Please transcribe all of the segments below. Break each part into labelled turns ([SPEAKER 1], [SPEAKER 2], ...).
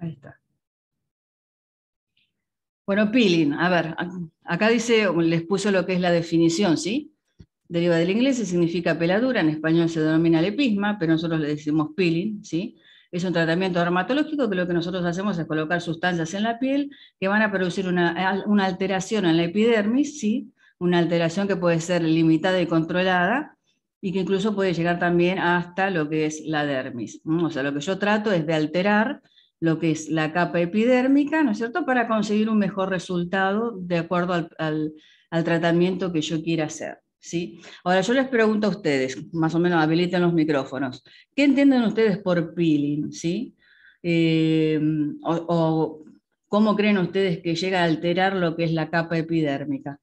[SPEAKER 1] Ahí está. Bueno, peeling, a ver, acá dice, les puso lo que es la definición, ¿sí? Deriva del inglés y significa peladura, en español se denomina lepisma, pero nosotros le decimos peeling, ¿sí? Es un tratamiento dermatológico que lo que nosotros hacemos es colocar sustancias en la piel que van a producir una, una alteración en la epidermis, ¿sí? Una alteración que puede ser limitada y controlada, y que incluso puede llegar también hasta lo que es la dermis. O sea, lo que yo trato es de alterar lo que es la capa epidérmica, ¿no es cierto?, para conseguir un mejor resultado de acuerdo al, tratamiento que yo quiera hacer. ¿sí? Ahora, yo les pregunto a ustedes, más o menos habiliten los micrófonos, ¿qué entienden ustedes por peeling? ¿sí? Eh, o, cómo creen ustedes que llega a alterar lo que es la capa epidérmica?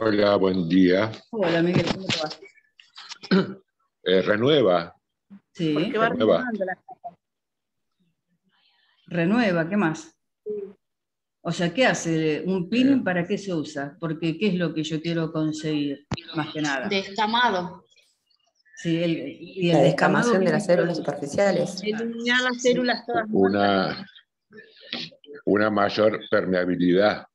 [SPEAKER 2] Hola, buen día.
[SPEAKER 3] Hola, Miguel, ¿cómo estás?
[SPEAKER 2] Eh, renueva.
[SPEAKER 1] Sí, renueva. Renueva, ¿qué más? O sea, ¿qué hace? ¿Un peeling eh. para qué se usa? Porque ¿qué es lo que yo quiero conseguir? Más que nada. Descamado. Sí, y el la descamación de las
[SPEAKER 2] células
[SPEAKER 4] superficiales. Eliminar las células todas.
[SPEAKER 2] Una, una mayor permeabilidad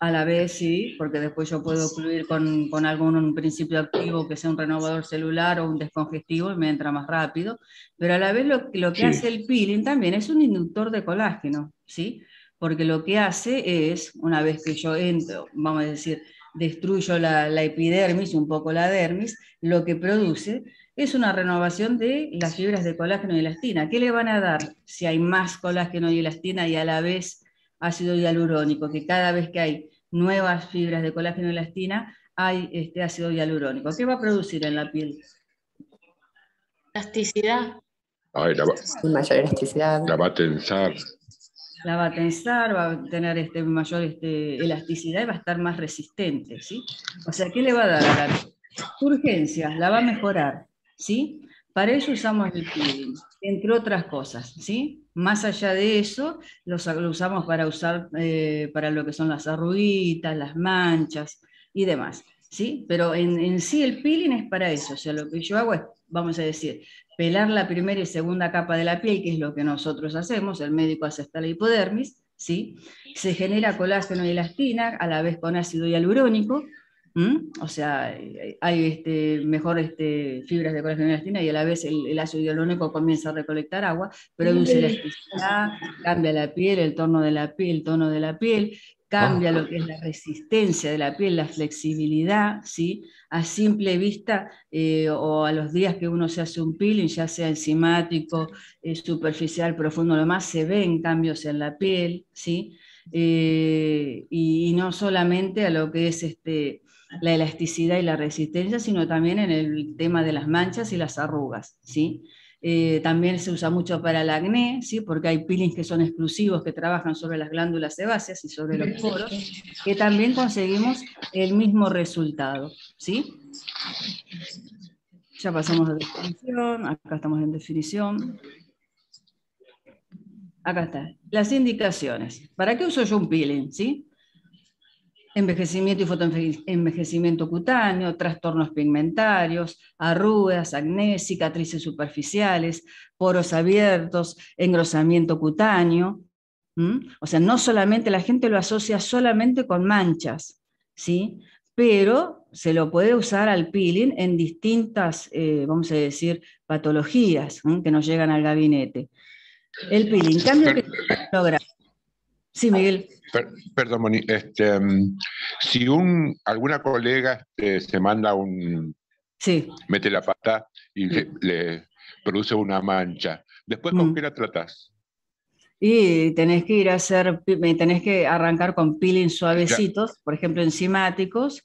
[SPEAKER 1] a la vez sí, porque después yo puedo incluir con, algún principio activo que sea un renovador celular o un descongestivo y me entra más rápido, pero a la vez lo, lo que hace el peeling también es un inductor de colágeno, ¿sí? Porque lo que hace es, una vez que yo entro, vamos a decir, destruyo la, la epidermis, un poco la dermis, lo que produce es una renovación de las fibras de colágeno y elastina. ¿Qué le van a dar si hay más colágeno y elastina y a la vez ácido hialurónico, que cada vez que hay nuevas fibras de colágeno y elastina, hay este ácido hialurónico. ¿Qué va a producir en la piel? Elasticidad.
[SPEAKER 2] la va, mayor elasticidad. La va a tensar.
[SPEAKER 1] La va a tensar, va a tener este, mayor este, elasticidad y va a estar más resistente, ¿sí? O sea, ¿qué le va a dar? Urgencias, la va a mejorar, ¿sí? Para eso usamos el peeling, entre otras cosas, ¿sí? Más allá de eso, lo usamos para usar eh, para lo que son las arruguitas, las manchas y demás, ¿sí? Pero en, sí el peeling es para eso, o sea, lo que yo hago es, vamos a decir, pelar la primera y segunda capa de la piel, que es lo que nosotros hacemos, el médico hace hasta la hipodermis, ¿sí? Se genera colágeno y elastina, a la vez con ácido hialurónico, ¿Mm? O sea, eh, hay este, mejor este, fibras de colágeno y y a la vez el, ácido hialurónico comienza a recolectar agua, produce elasticidad, cambia la piel, el tono de la piel, el tono de la piel, cambia lo que es la resistencia de la piel, la flexibilidad, ¿sí? A simple vista eh, o a los días que uno se hace un peeling, ya sea enzimático, eh, superficial, profundo, lo más, se ven cambios en la piel, ¿sí? y, no solamente a lo que es este, la elasticidad y la resistencia, sino también en el tema de las manchas y las arrugas, ¿sí? Eh, también se usa mucho para el acné, ¿sí? porque hay peelings que son exclusivos, que trabajan sobre las glándulas sebáceas y sobre los poros, que también conseguimos el mismo resultado. ¿sí? Ya pasamos a definición, acá estamos en definición. Acá está, las indicaciones. ¿Para qué uso yo un peeling? ¿Sí? envejecimiento y fotoenvejecimiento cutáneo, trastornos pigmentarios, arrugas, acné, cicatrices superficiales, poros abiertos, engrosamiento cutáneo. O sea, no solamente la gente lo asocia solamente con manchas, ¿sí? pero se lo puede usar al peeling en distintas, eh, vamos a decir, patologías que nos llegan al gabinete. El peeling, cambio que logra Sí, Miguel.
[SPEAKER 2] perdón, Moni. Este, mm, si un, alguna colega este, se manda un... Sí. Mete la pata y le, produce una mancha. ¿Después con mm. qué la tratás?
[SPEAKER 1] Y tenés que ir a hacer, tenés que arrancar con peeling suavecitos, por ejemplo, enzimáticos,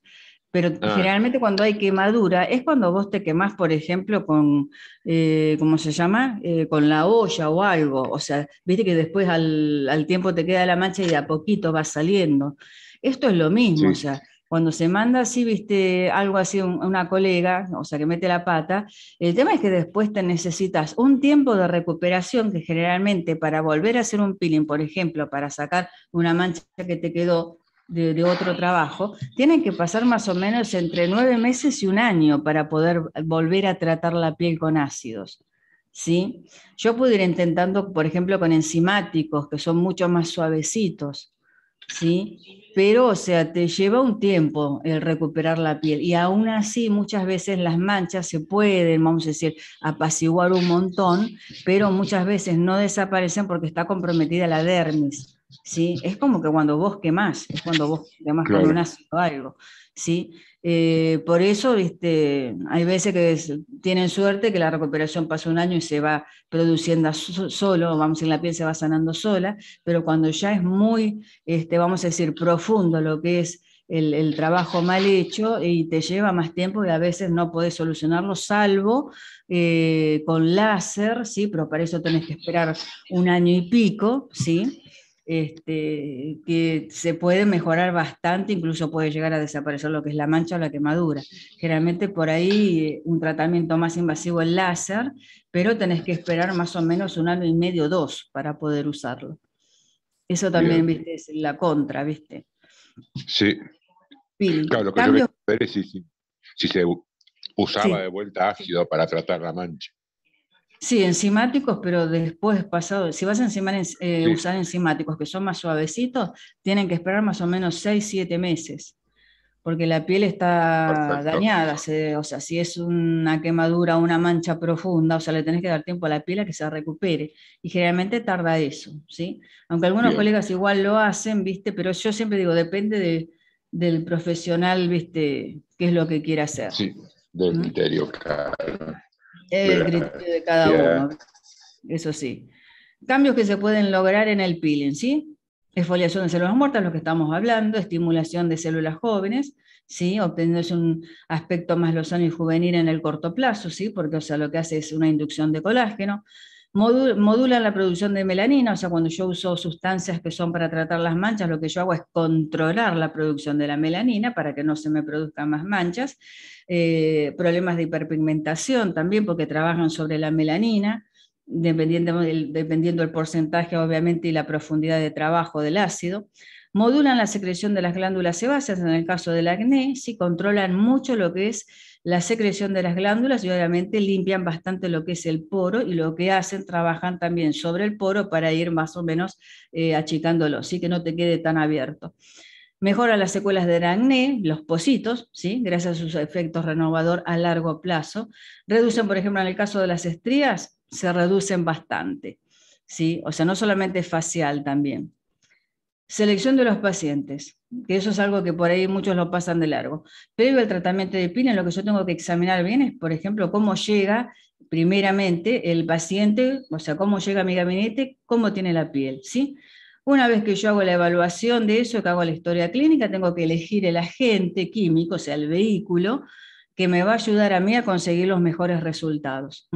[SPEAKER 1] pero ah. generalmente cuando hay quemadura es cuando vos te quemás, por ejemplo, con, eh, ¿cómo se llama? Eh, con la olla o algo. O sea, viste que después al, tiempo te queda la mancha y a poquito va saliendo. Esto es lo mismo, o sea, cuando se manda así, viste, algo así una colega, o sea, que mete la pata, el tema es que después te necesitas un tiempo de recuperación que generalmente para volver a hacer un peeling, por ejemplo, para sacar una mancha que te quedó, de, otro trabajo, tienen que pasar más o menos entre nueve meses y un año para poder volver a tratar la piel con ácidos. ¿sí? Yo pude ir intentando, por ejemplo, con enzimáticos, que son mucho más suavecitos, ¿sí? pero o sea, te lleva un tiempo el recuperar la piel y aún así muchas veces las manchas se pueden, vamos a decir, apaciguar un montón, pero muchas veces no desaparecen porque está comprometida la dermis. Es como que cuando vos quemás, es cuando vos quemás con un algo, ¿sí? Eh, por eso, hay veces que tienen suerte que la recuperación pasa un año y se va produciendo solo, vamos, en la piel se va sanando sola, pero cuando ya es muy, este, vamos a decir, profundo lo que es el, trabajo mal hecho y te lleva más tiempo y a veces no podés solucionarlo, salvo eh, con láser, ¿sí? pero para eso tenés que esperar un año y pico, ¿sí? Este, que se puede mejorar bastante, incluso puede llegar a desaparecer lo que es la mancha o la quemadura. Generalmente por ahí un tratamiento más invasivo es láser, pero tenés que esperar más o menos un año y medio dos para poder usarlo. Eso también, viste, es la contra, viste.
[SPEAKER 2] Sí. Claro, lo que yo si, se usaba de vuelta ácido para tratar la mancha.
[SPEAKER 1] Sí, enzimáticos, pero después pasado, si vas a eh, usar enzimáticos que son más suavecitos, tienen que esperar más o menos 6, 7 meses, porque la piel está dañada, o sea, si es una quemadura, una mancha profunda, o sea, le tenés que dar tiempo a la piel a que se recupere, y generalmente tarda eso, ¿sí? Aunque algunos colegas igual lo hacen, ¿viste? Pero yo siempre digo, depende del profesional, ¿viste? ¿Qué es lo que quiere hacer?
[SPEAKER 2] Sí, del ¿Mm? criterio,
[SPEAKER 1] el criterio de cada uno. Eso sí. Cambios que se pueden lograr en el peeling, ¿sí? Esfoliación de células muertas, lo que estamos hablando, estimulación de células jóvenes, ¿sí? Obteniéndose un aspecto más lozano y juvenil en el corto plazo, ¿sí? Porque, o sea, lo que hace es una inducción de colágeno, Modulan la producción de melanina, o sea, cuando yo uso sustancias que son para tratar las manchas, lo que yo hago es controlar la producción de la melanina para que no se me produzcan más manchas, eh, problemas de hiperpigmentación también porque trabajan sobre la melanina, dependiendo el dependiendo porcentaje obviamente y la profundidad de trabajo del ácido. Modulan la secreción de las glándulas sebáceas en el caso del acné, sí controlan mucho lo que es la secreción de las glándulas y obviamente limpian bastante lo que es el poro y lo que hacen, trabajan también sobre el poro para ir más o menos eh, achicándolo, así que no te quede tan abierto. Mejora las secuelas de acné, e, los positos, ¿sí? gracias a sus efectos renovador a largo plazo. Reducen, por ejemplo, en el caso de las estrías, se reducen bastante. ¿sí? O sea, no solamente facial también. Selección de los pacientes, que eso es algo que por ahí muchos lo pasan de largo. Pero el tratamiento de PINA, lo que yo tengo que examinar bien es, por ejemplo, cómo llega primeramente el paciente, o sea, cómo llega a mi gabinete, cómo tiene la piel, ¿sí? Una vez que yo hago la evaluación de eso, que hago la historia clínica, tengo que elegir el agente químico, o sea, el vehículo, que me va a ayudar a mí a conseguir los mejores resultados.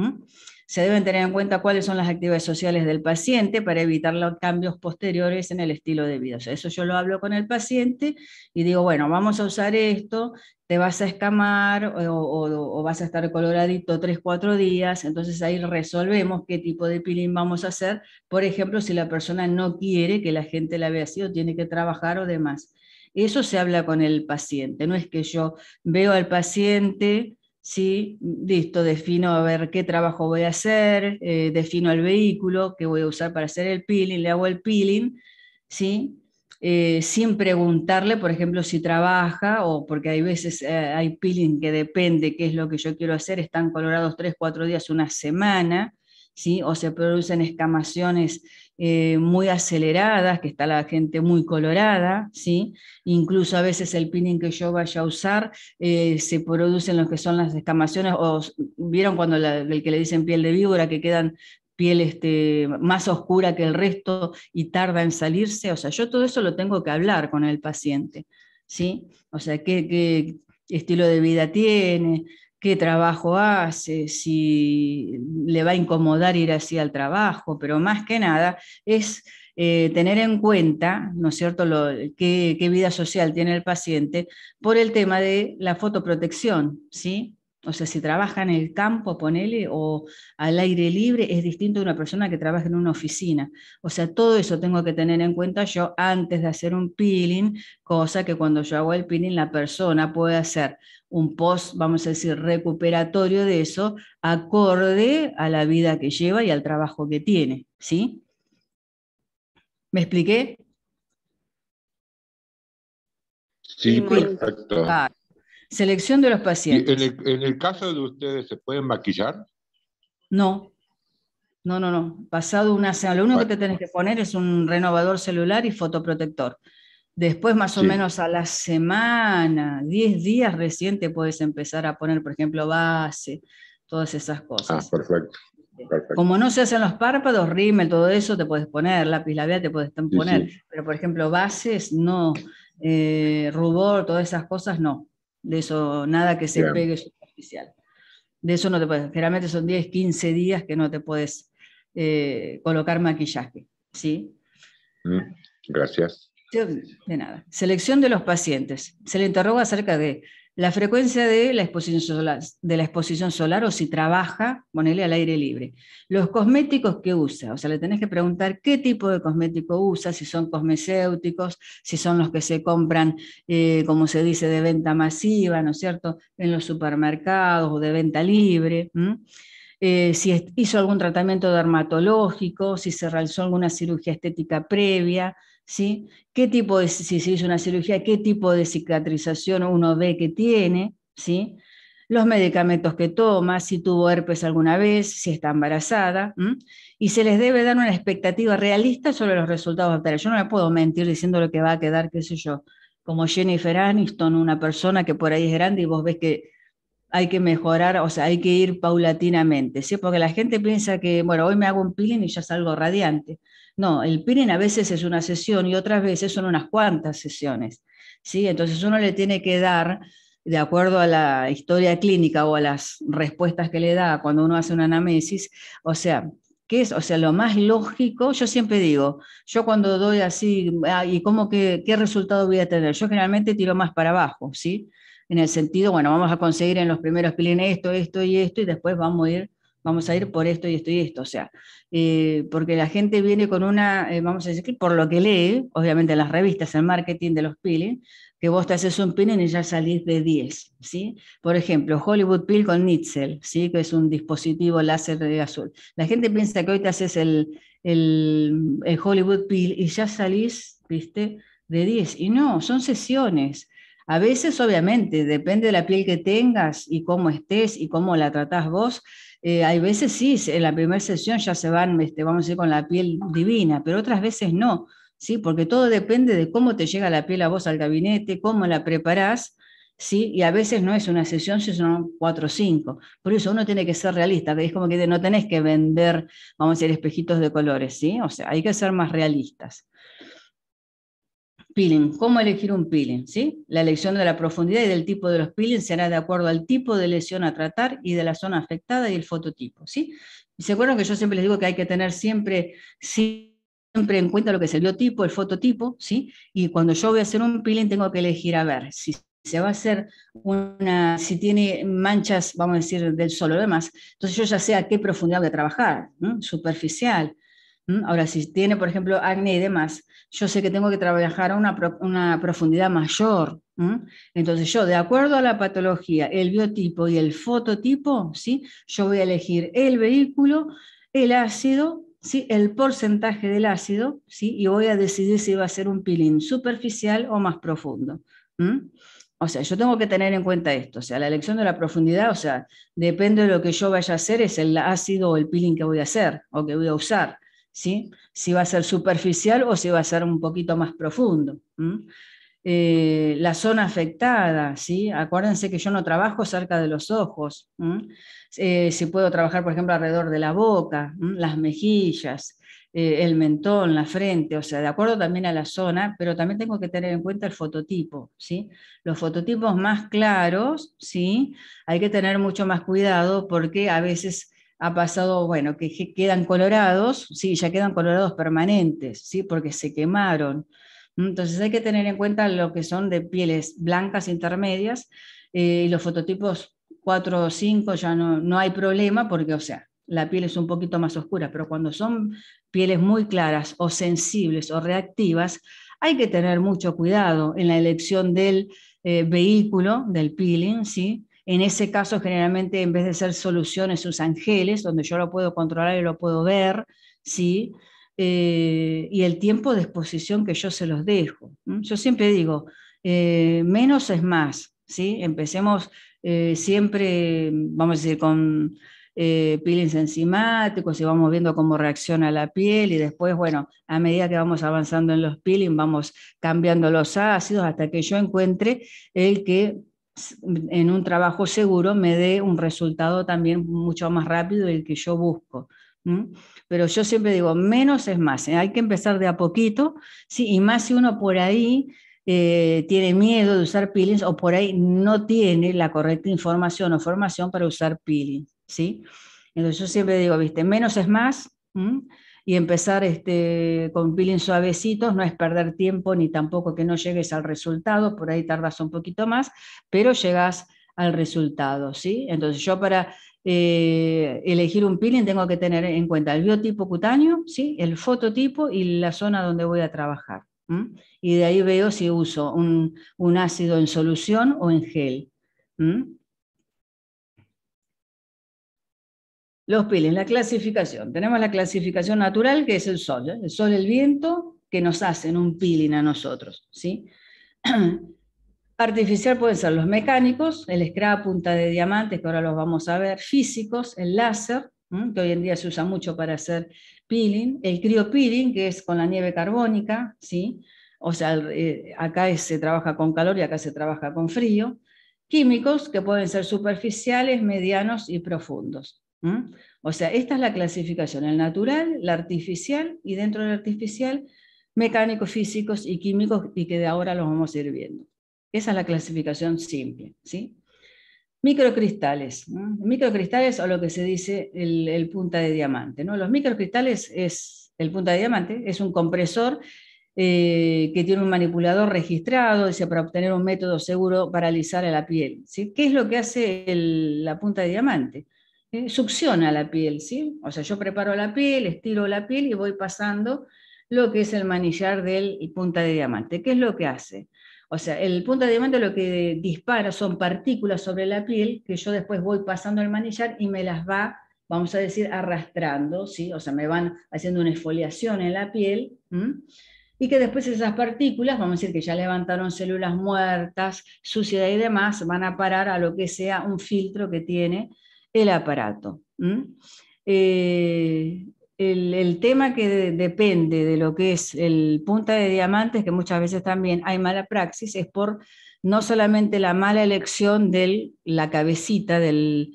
[SPEAKER 1] Se deben tener en cuenta cuáles son las actividades sociales del paciente para evitar los cambios posteriores en el estilo de vida. eso yo lo hablo con el paciente y digo, bueno, vamos a usar esto, te vas a escamar o, vas a estar coloradito tres, cuatro días, entonces ahí resolvemos qué tipo de peeling vamos a hacer, por ejemplo, si la persona no quiere que la gente la vea así o tiene que trabajar o demás. Eso se habla con el paciente, no es que yo veo al paciente, ¿sí? Listo, defino a ver qué trabajo voy a hacer, eh, defino el vehículo que voy a usar para hacer el peeling, le hago el peeling, ¿sí? Eh, sin preguntarle, por ejemplo, si trabaja o porque hay veces eh, hay peeling que depende qué es lo que yo quiero hacer, están colorados tres, cuatro días, una semana, ¿sí? o se producen escamaciones eh, muy aceleradas, que está la gente muy colorada, ¿sí? incluso a veces el pinning que yo vaya a usar eh, se producen los que son las escamaciones, o vieron cuando el que le dicen piel de víbora, que quedan piel este, más oscura que el resto y tarda en salirse, o sea, yo todo eso lo tengo que hablar con el paciente, ¿sí? O sea, qué estilo de vida tiene, qué trabajo hace, si le va a incomodar ir así al trabajo, pero más que nada es eh, tener en cuenta, ¿no es cierto?, Lo, qué, qué, vida social tiene el paciente por el tema de la fotoprotección, ¿sí? O sea, si trabaja en el campo, ponele, o al aire libre, es distinto de una persona que trabaja en una oficina. O sea, todo eso tengo que tener en cuenta yo antes de hacer un peeling, cosa que cuando yo hago el peeling, la persona puede hacer un post, vamos a decir, recuperatorio de eso, acorde a la vida que lleva y al trabajo que tiene. ¿Sí? ¿Me expliqué?
[SPEAKER 3] Sí, perfecto.
[SPEAKER 1] Selección de los pacientes.
[SPEAKER 2] En el, caso de ustedes, ¿se pueden maquillar?
[SPEAKER 1] No. No, no, no. Pasado una semana, lo único que te tenés que poner es un renovador celular y fotoprotector. Después, más o menos a la semana, 10 días recién, te puedes empezar a poner, por ejemplo, base, todas esas ah, cosas. Ah, perfecto. Como no se hacen los párpados, rímel, todo eso te puedes poner, lápiz labial te puedes poner, pero por ejemplo bases, no, eh, rubor, todas esas cosas, no. De eso, nada que se pegue superficial. De eso no te puedes, generalmente son 10, 15 días que no te puedes eh, colocar maquillaje, ¿sí?
[SPEAKER 2] Mm, gracias.
[SPEAKER 1] De nada. Selección de los pacientes. Se le interroga acerca de la frecuencia de la exposición solar, de la exposición solar o si trabaja, ponele al aire libre. Los cosméticos que usa, o sea, le tenés que preguntar qué tipo de cosmético usa, si son cosmecéuticos, si son los que se compran, eh, como se dice, de venta masiva, ¿no es cierto?, en los supermercados o de venta libre. Eh, si hizo algún tratamiento dermatológico, si se realizó alguna cirugía estética previa, ¿sí? ¿Qué tipo de, si se hizo una cirugía, qué tipo de cicatrización uno ve que tiene, ¿sí? Los medicamentos que toma, si tuvo herpes alguna vez, si está embarazada, y se les debe dar una expectativa realista sobre los resultados Yo no me puedo mentir diciendo lo que va a quedar, qué sé yo, como Jennifer Aniston, una persona que por ahí es grande y vos ves que hay que mejorar, o sea, hay que ir paulatinamente, ¿sí? Porque la gente piensa que, bueno, hoy me hago un peeling y ya salgo radiante. No, el piren a veces es una sesión y otras veces son unas cuantas sesiones. ¿sí? Entonces uno le tiene que dar, de acuerdo a la historia clínica o a las respuestas que le da cuando uno hace una anamnesis, o sea, ¿Qué es? O sea, lo más lógico, yo siempre digo, yo cuando doy así, ah, ¿y cómo que, qué resultado voy a tener? Yo generalmente tiro más para abajo, ¿sí? En el sentido, bueno, vamos a conseguir en los primeros pilines esto, esto y esto, y después vamos a ir vamos a ir por esto y esto y esto. O sea, eh, porque la gente viene con una, eh, vamos a decir, por lo que lee, obviamente en las revistas, el marketing de los peeling que vos te haces un peeling y ya salís de 10, ¿sí? Por ejemplo, Hollywood Peel con Nitzel, ¿sí? Que es un dispositivo láser de azul. La gente piensa que hoy te haces el, el Hollywood Peel y ya salís, ¿viste? De 10. Y no, son sesiones. A veces, obviamente, depende de la piel que tengas y cómo estés y cómo la tratás vos, eh, hay veces sí, en la primera sesión ya se van, este, vamos a decir, con la piel divina, pero otras veces no, ¿sí? Porque todo depende de cómo te llega la piel a vos al gabinete, cómo la preparás, ¿sí? Y a veces no es una sesión, son cuatro o cinco. Por eso uno tiene que ser realista, es como que no tenés que vender, vamos a decir, espejitos de colores, O sea, hay que ser más realistas peeling, cómo elegir un peeling, ¿sí? La elección de la profundidad y del tipo de los peelings será de acuerdo al tipo de lesión a tratar y de la zona afectada y el fototipo, ¿sí? Y se acuerdan que yo siempre les digo que hay que tener siempre, siempre en cuenta lo que es el biotipo, el fototipo, ¿sí? Y cuando yo voy a hacer un peeling tengo que elegir, a ver, si se va a hacer una, si tiene manchas, vamos a decir, del sol o demás, entonces yo ya sé a qué profundidad voy a trabajar, superficial, Ahora, si tiene, por ejemplo, acné y demás, yo sé que tengo que trabajar a una, profundidad mayor. Entonces, yo, de acuerdo a la patología, el biotipo y el fototipo, ¿sí? yo voy a elegir el vehículo, el ácido, ¿sí? el porcentaje del ácido, ¿sí? y voy a decidir si va a ser un peeling superficial o más profundo. O sea, yo tengo que tener en cuenta esto. O sea, la elección de la profundidad, o sea, depende de lo que yo vaya a hacer, es el ácido o el peeling que voy a hacer o que voy a usar. Si va a ser superficial o si va a ser un poquito más profundo. Eh, la zona afectada, ¿sí? Acuérdense que yo no trabajo cerca de los ojos, eh, si puedo trabajar, por ejemplo, alrededor de la boca, las mejillas, eh, el mentón, la frente, o sea, de acuerdo también a la zona, pero también tengo que tener en cuenta el fototipo, ¿sí? Los fototipos más claros, ¿sí? Hay que tener mucho más cuidado porque a veces ha pasado, bueno, que, quedan colorados, sí, ya quedan colorados permanentes, sí, porque se quemaron. Entonces hay que tener en cuenta lo que son de pieles blancas intermedias eh, y los fototipos 4 o 5 ya no, no hay problema porque, o sea, la piel es un poquito más oscura, pero cuando son pieles muy claras o sensibles o reactivas, hay que tener mucho cuidado en la elección del eh, vehículo, del peeling, ¿sí? En ese caso, generalmente, en vez de ser soluciones, sus ángeles, donde yo lo puedo controlar y lo puedo ver, ¿sí? Eh, y el tiempo de exposición que yo se los dejo. Yo siempre digo, eh, menos es más, ¿sí? Empecemos eh, siempre, vamos a decir, con peelings enzimáticos y vamos viendo cómo reacciona la piel y después, bueno, a medida que vamos avanzando en los peelings, vamos cambiando los ácidos hasta que yo encuentre el que en un trabajo seguro me dé un resultado también mucho más rápido del que yo busco. Pero yo siempre digo, menos es más, ¿eh? hay que empezar de a poquito, ¿sí? y más si uno por ahí eh, tiene miedo de usar peelings o por ahí no tiene la correcta información o formación para usar peelings. ¿sí? Entonces yo siempre digo, viste, menos es más y empezar este, con peeling suavecitos, no es perder tiempo ni tampoco que no llegues al resultado, por ahí tardas un poquito más, pero llegas al resultado, ¿sí? Entonces yo para eh, elegir un peeling tengo que tener en cuenta el biotipo cutáneo, ¿sí? El fototipo y la zona donde voy a trabajar. Y de ahí veo si uso un, ácido en solución o en gel. Los peelings, la clasificación. Tenemos la clasificación natural, que es el sol, ¿eh? el sol, el viento, que nos hacen un peeling a nosotros. ¿sí? Artificial pueden ser los mecánicos, el scrap, punta de diamantes, que ahora los vamos a ver, físicos, el láser, que hoy en día se usa mucho para hacer peeling, el criopeeling, que es con la nieve carbónica, ¿sí? o sea, eh, acá se trabaja con calor y acá se trabaja con frío, químicos, que pueden ser superficiales, medianos y profundos. ¿Mm? O sea, esta es la clasificación, el natural, la artificial y dentro del artificial mecánicos, físicos y químicos y que de ahora los vamos a ir viendo. Esa es la clasificación simple. ¿sí? Microcristales. Microcristales o lo que se dice el, punta de diamante. ¿no? Los microcristales es el punta de diamante, es un compresor eh, que tiene un manipulador registrado, para obtener un método seguro para alisar a la piel. ¿sí? ¿Qué es lo que hace la punta de diamante? Eh, succiona la piel, ¿sí? O sea, yo preparo la piel, estiro la piel y voy pasando lo que es el manillar del y punta de diamante. ¿Qué es lo que hace? O sea, el punta de diamante lo que dispara son partículas sobre la piel que yo después voy pasando el manillar y me las va, vamos a decir, arrastrando, ¿sí? O sea, me van haciendo una exfoliación en la piel. y que después esas partículas, vamos a decir que ya levantaron células muertas, suciedad y demás, van a parar a lo que sea un filtro que tiene el aparato. Eh, el, tema que depende de lo que es el punta de diamantes, que muchas veces también hay mala praxis, es por no solamente la mala elección de la cabecita del,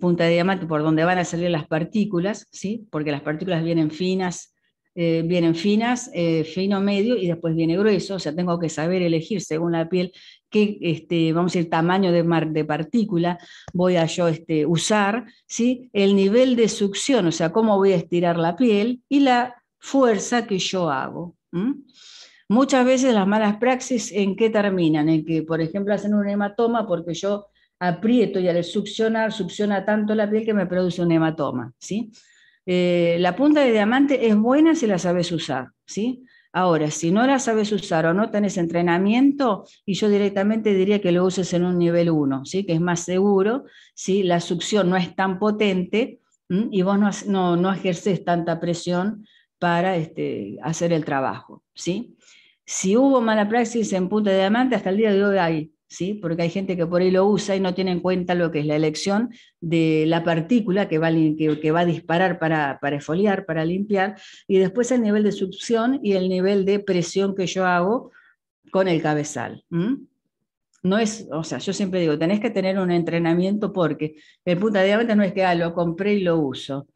[SPEAKER 1] punta de diamante, por donde van a salir las partículas, ¿sí? porque las partículas vienen finas, eh, vienen finas, eh, fino medio y después viene grueso, o sea, tengo que saber elegir según la piel qué este, vamos a tamaño de, mar, de partícula voy a yo este, usar, ¿sí? el nivel de succión, o sea, cómo voy a estirar la piel y la fuerza que yo hago. Muchas veces las malas praxis, ¿en qué terminan? En que, por ejemplo, hacen un hematoma porque yo aprieto y al succionar, succiona tanto la piel que me produce un hematoma. ¿sí? Eh, la punta de diamante es buena si la sabes usar. ¿sí? Ahora, si no la sabes usar o no tenés entrenamiento, y yo directamente diría que lo uses en un nivel 1, ¿sí? que es más seguro, ¿sí? la succión no es tan potente y vos no, no, ejerces tanta presión para este, hacer el trabajo. ¿sí? Si hubo mala praxis en Punta de Diamante, hasta el día de hoy hay ¿sí? porque hay gente que por ahí lo usa y no tiene en cuenta lo que es la elección de la partícula que va, que, va a disparar para, para esfoliar, para limpiar, y después el nivel de succión y el nivel de presión que yo hago con el cabezal.
[SPEAKER 3] no
[SPEAKER 1] es, o sea, yo siempre digo, tenés que tener un entrenamiento porque el punta de diamante no es que ah, lo compré y lo uso.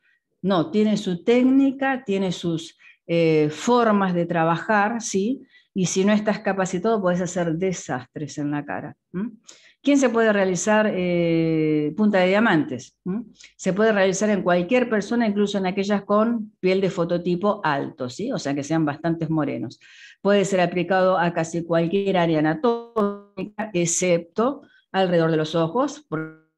[SPEAKER 1] No, tiene su técnica, tiene sus eh, formas de trabajar, ¿sí? Y si no estás capacitado, puedes hacer desastres en la cara. ¿Quién se puede realizar eh, punta de diamantes? Se puede realizar en cualquier persona, incluso en aquellas con piel de fototipo alto, ¿sí? o sea que sean bastantes morenos. Puede ser aplicado a casi cualquier área anatómica, excepto alrededor de los ojos,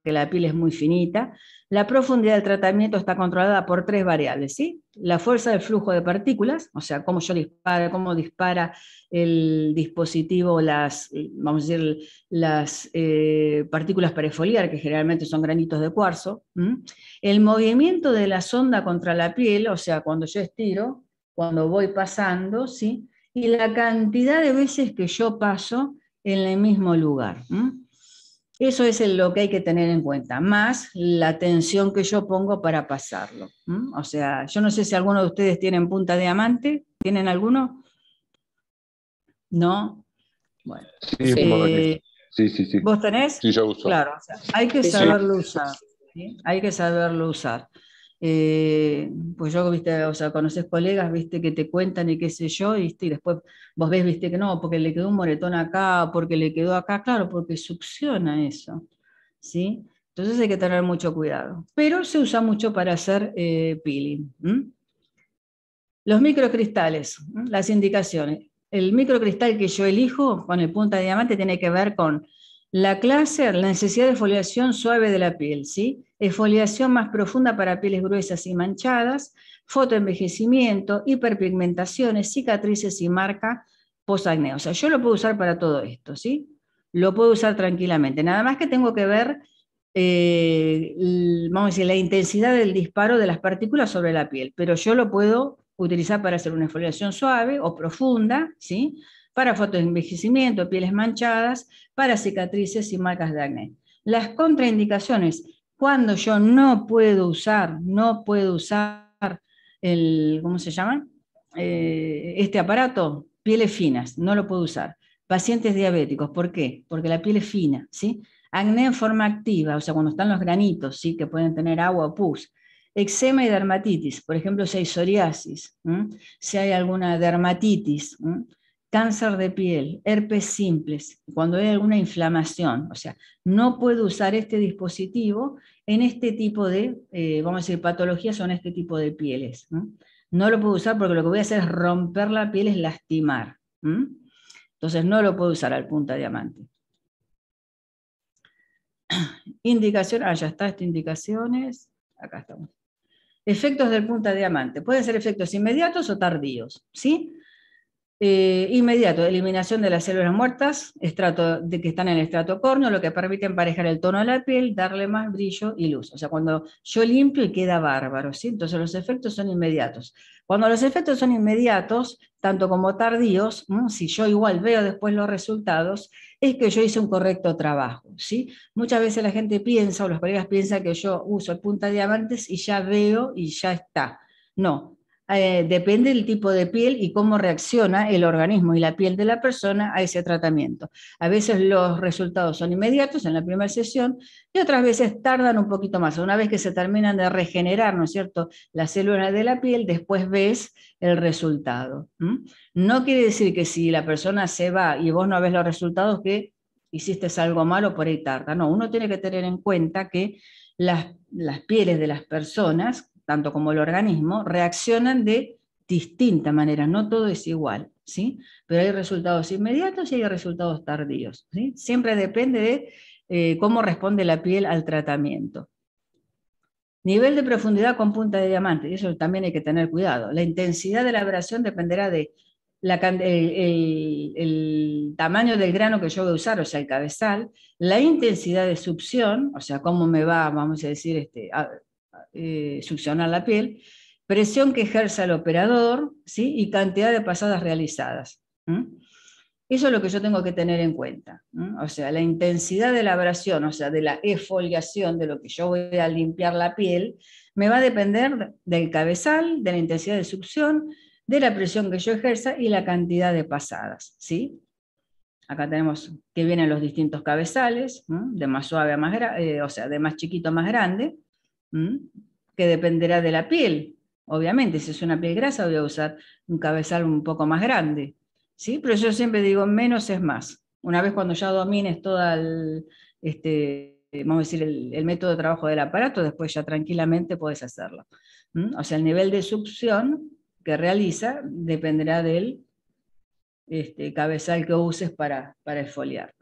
[SPEAKER 1] que la piel es muy finita, la profundidad del tratamiento está controlada por tres variables, ¿sí? La fuerza del flujo de partículas, o sea, cómo yo dispara, cómo dispara el dispositivo las, vamos a decir, las eh, partículas perifoliar, que generalmente son granitos de cuarzo, el movimiento de la sonda contra la piel, o sea, cuando yo estiro, cuando voy pasando, ¿sí? Y la cantidad de veces que yo paso en el mismo lugar. Eso es lo que hay que tener en cuenta, más la tensión que yo pongo para pasarlo. O sea, yo no sé si alguno de ustedes tienen punta de amante, ¿tienen alguno? ¿No? Bueno. Eh,
[SPEAKER 2] sí, sí,
[SPEAKER 3] sí, ¿Vos tenés? Sí, yo uso. Claro,
[SPEAKER 1] hay que saberlo usar. Hay que saberlo usar. Eh, pues yo, viste, conoces colegas, viste, que te cuentan y qué sé yo, y después vos ves, viste, que no, porque le quedó un moretón acá, porque le quedó acá, claro, porque succiona eso, ¿sí? Entonces hay que tener mucho cuidado. Pero se usa mucho para hacer eh, peeling. Los microcristales, las indicaciones. El microcristal que yo elijo con el punta de diamante tiene que ver con la clase, la necesidad de foliación suave de la piel, ¿sí? Esfoliación más profunda para pieles gruesas y manchadas, fotoenvejecimiento, hiperpigmentaciones, cicatrices y marca posacné. O sea, yo lo puedo usar para todo esto, ¿sí? Lo puedo usar tranquilamente. Nada más que tengo que ver, eh, vamos la intensidad del disparo de las partículas sobre la piel, pero yo lo puedo utilizar para hacer una exfoliación suave o profunda, ¿sí? para fotoenvejecimiento, pieles manchadas, para cicatrices y marcas de acné. Las contraindicaciones, cuando yo no puedo usar, no puedo usar el, ¿cómo se llama? Eh, este aparato, pieles finas, no lo puedo usar. Pacientes diabéticos, ¿por qué? Porque la piel es fina, ¿sí? Acné en forma activa, o sea, cuando están los granitos, ¿sí? Que pueden tener agua o pus eczema y dermatitis, por ejemplo, si hay psoriasis, si hay alguna dermatitis, ¿m? cáncer de piel, herpes simples, cuando hay alguna inflamación. O sea, no puedo usar este dispositivo en este tipo de, eh, vamos a decir, patologías o en este tipo de pieles. ¿no? lo puedo usar porque lo que voy a hacer es romper la piel, es lastimar.
[SPEAKER 3] Entonces
[SPEAKER 1] no lo puedo usar al punta diamante. Indicación, ah, ya está, estas indicaciones. Acá estamos. Efectos del punta diamante. Pueden ser efectos inmediatos o tardíos, ¿sí? Eh, inmediato, eliminación de las células muertas estrato, de, que están en el estrato córneo, lo que permite emparejar el tono de la piel, darle más brillo y luz. O sea, cuando yo limpio y queda bárbaro, ¿sí? Entonces los efectos son inmediatos. Cuando los efectos son inmediatos, tanto como tardíos, si yo igual veo después los resultados, es que yo hice un correcto trabajo, ¿sí? Muchas veces la gente piensa, o los colegas piensan que yo uso el punta de diamantes y ya veo y ya está. No, eh, depende del tipo de piel y cómo reacciona el organismo y la piel de la persona a ese tratamiento. A veces los resultados son inmediatos en la primera sesión y otras veces tardan un poquito más. Una vez que se terminan de regenerar, ¿no es cierto?, las células de la piel, después ves el resultado. No quiere decir que si la persona se va y vos no ves los resultados que hiciste algo malo, por ahí tarda. No, uno tiene que tener en cuenta que las pieles de las personas tanto como el organismo, reaccionan de distinta manera, no todo es igual, ¿sí? Pero hay resultados inmediatos y hay resultados tardíos, ¿sí? Siempre depende de eh, cómo responde la piel al tratamiento. Nivel de profundidad con punta de diamante, y eso también hay que tener cuidado. La intensidad de la abrasión dependerá de el, tamaño del grano que yo voy a usar, o sea, el cabezal, la intensidad de succión, o sea, cómo me va, vamos a decir, este, a, eh, succionar la piel, presión que ejerza el operador ¿sí? y cantidad de pasadas realizadas. Eso es lo que yo tengo que tener en cuenta. O sea, la intensidad de la abrasión, o sea, de la exfoliación, de lo que yo voy a limpiar la piel, me va a depender del cabezal, de la intensidad de succión, de la presión que yo ejerza y la cantidad de pasadas. ¿sí? Acá tenemos que vienen los distintos cabezales, de más suave a más grande, eh, o sea, de más chiquito a más grande que dependerá de la piel. Obviamente, si es una piel grasa, voy a usar un cabezal un poco más grande. ¿sí? Pero yo siempre digo, menos es más. Una vez cuando ya domines todo el, este, vamos decir, el, método de trabajo del aparato, después ya tranquilamente puedes hacerlo. O sea, el nivel de succión que realiza dependerá del este, cabezal que uses para, para esfoliar.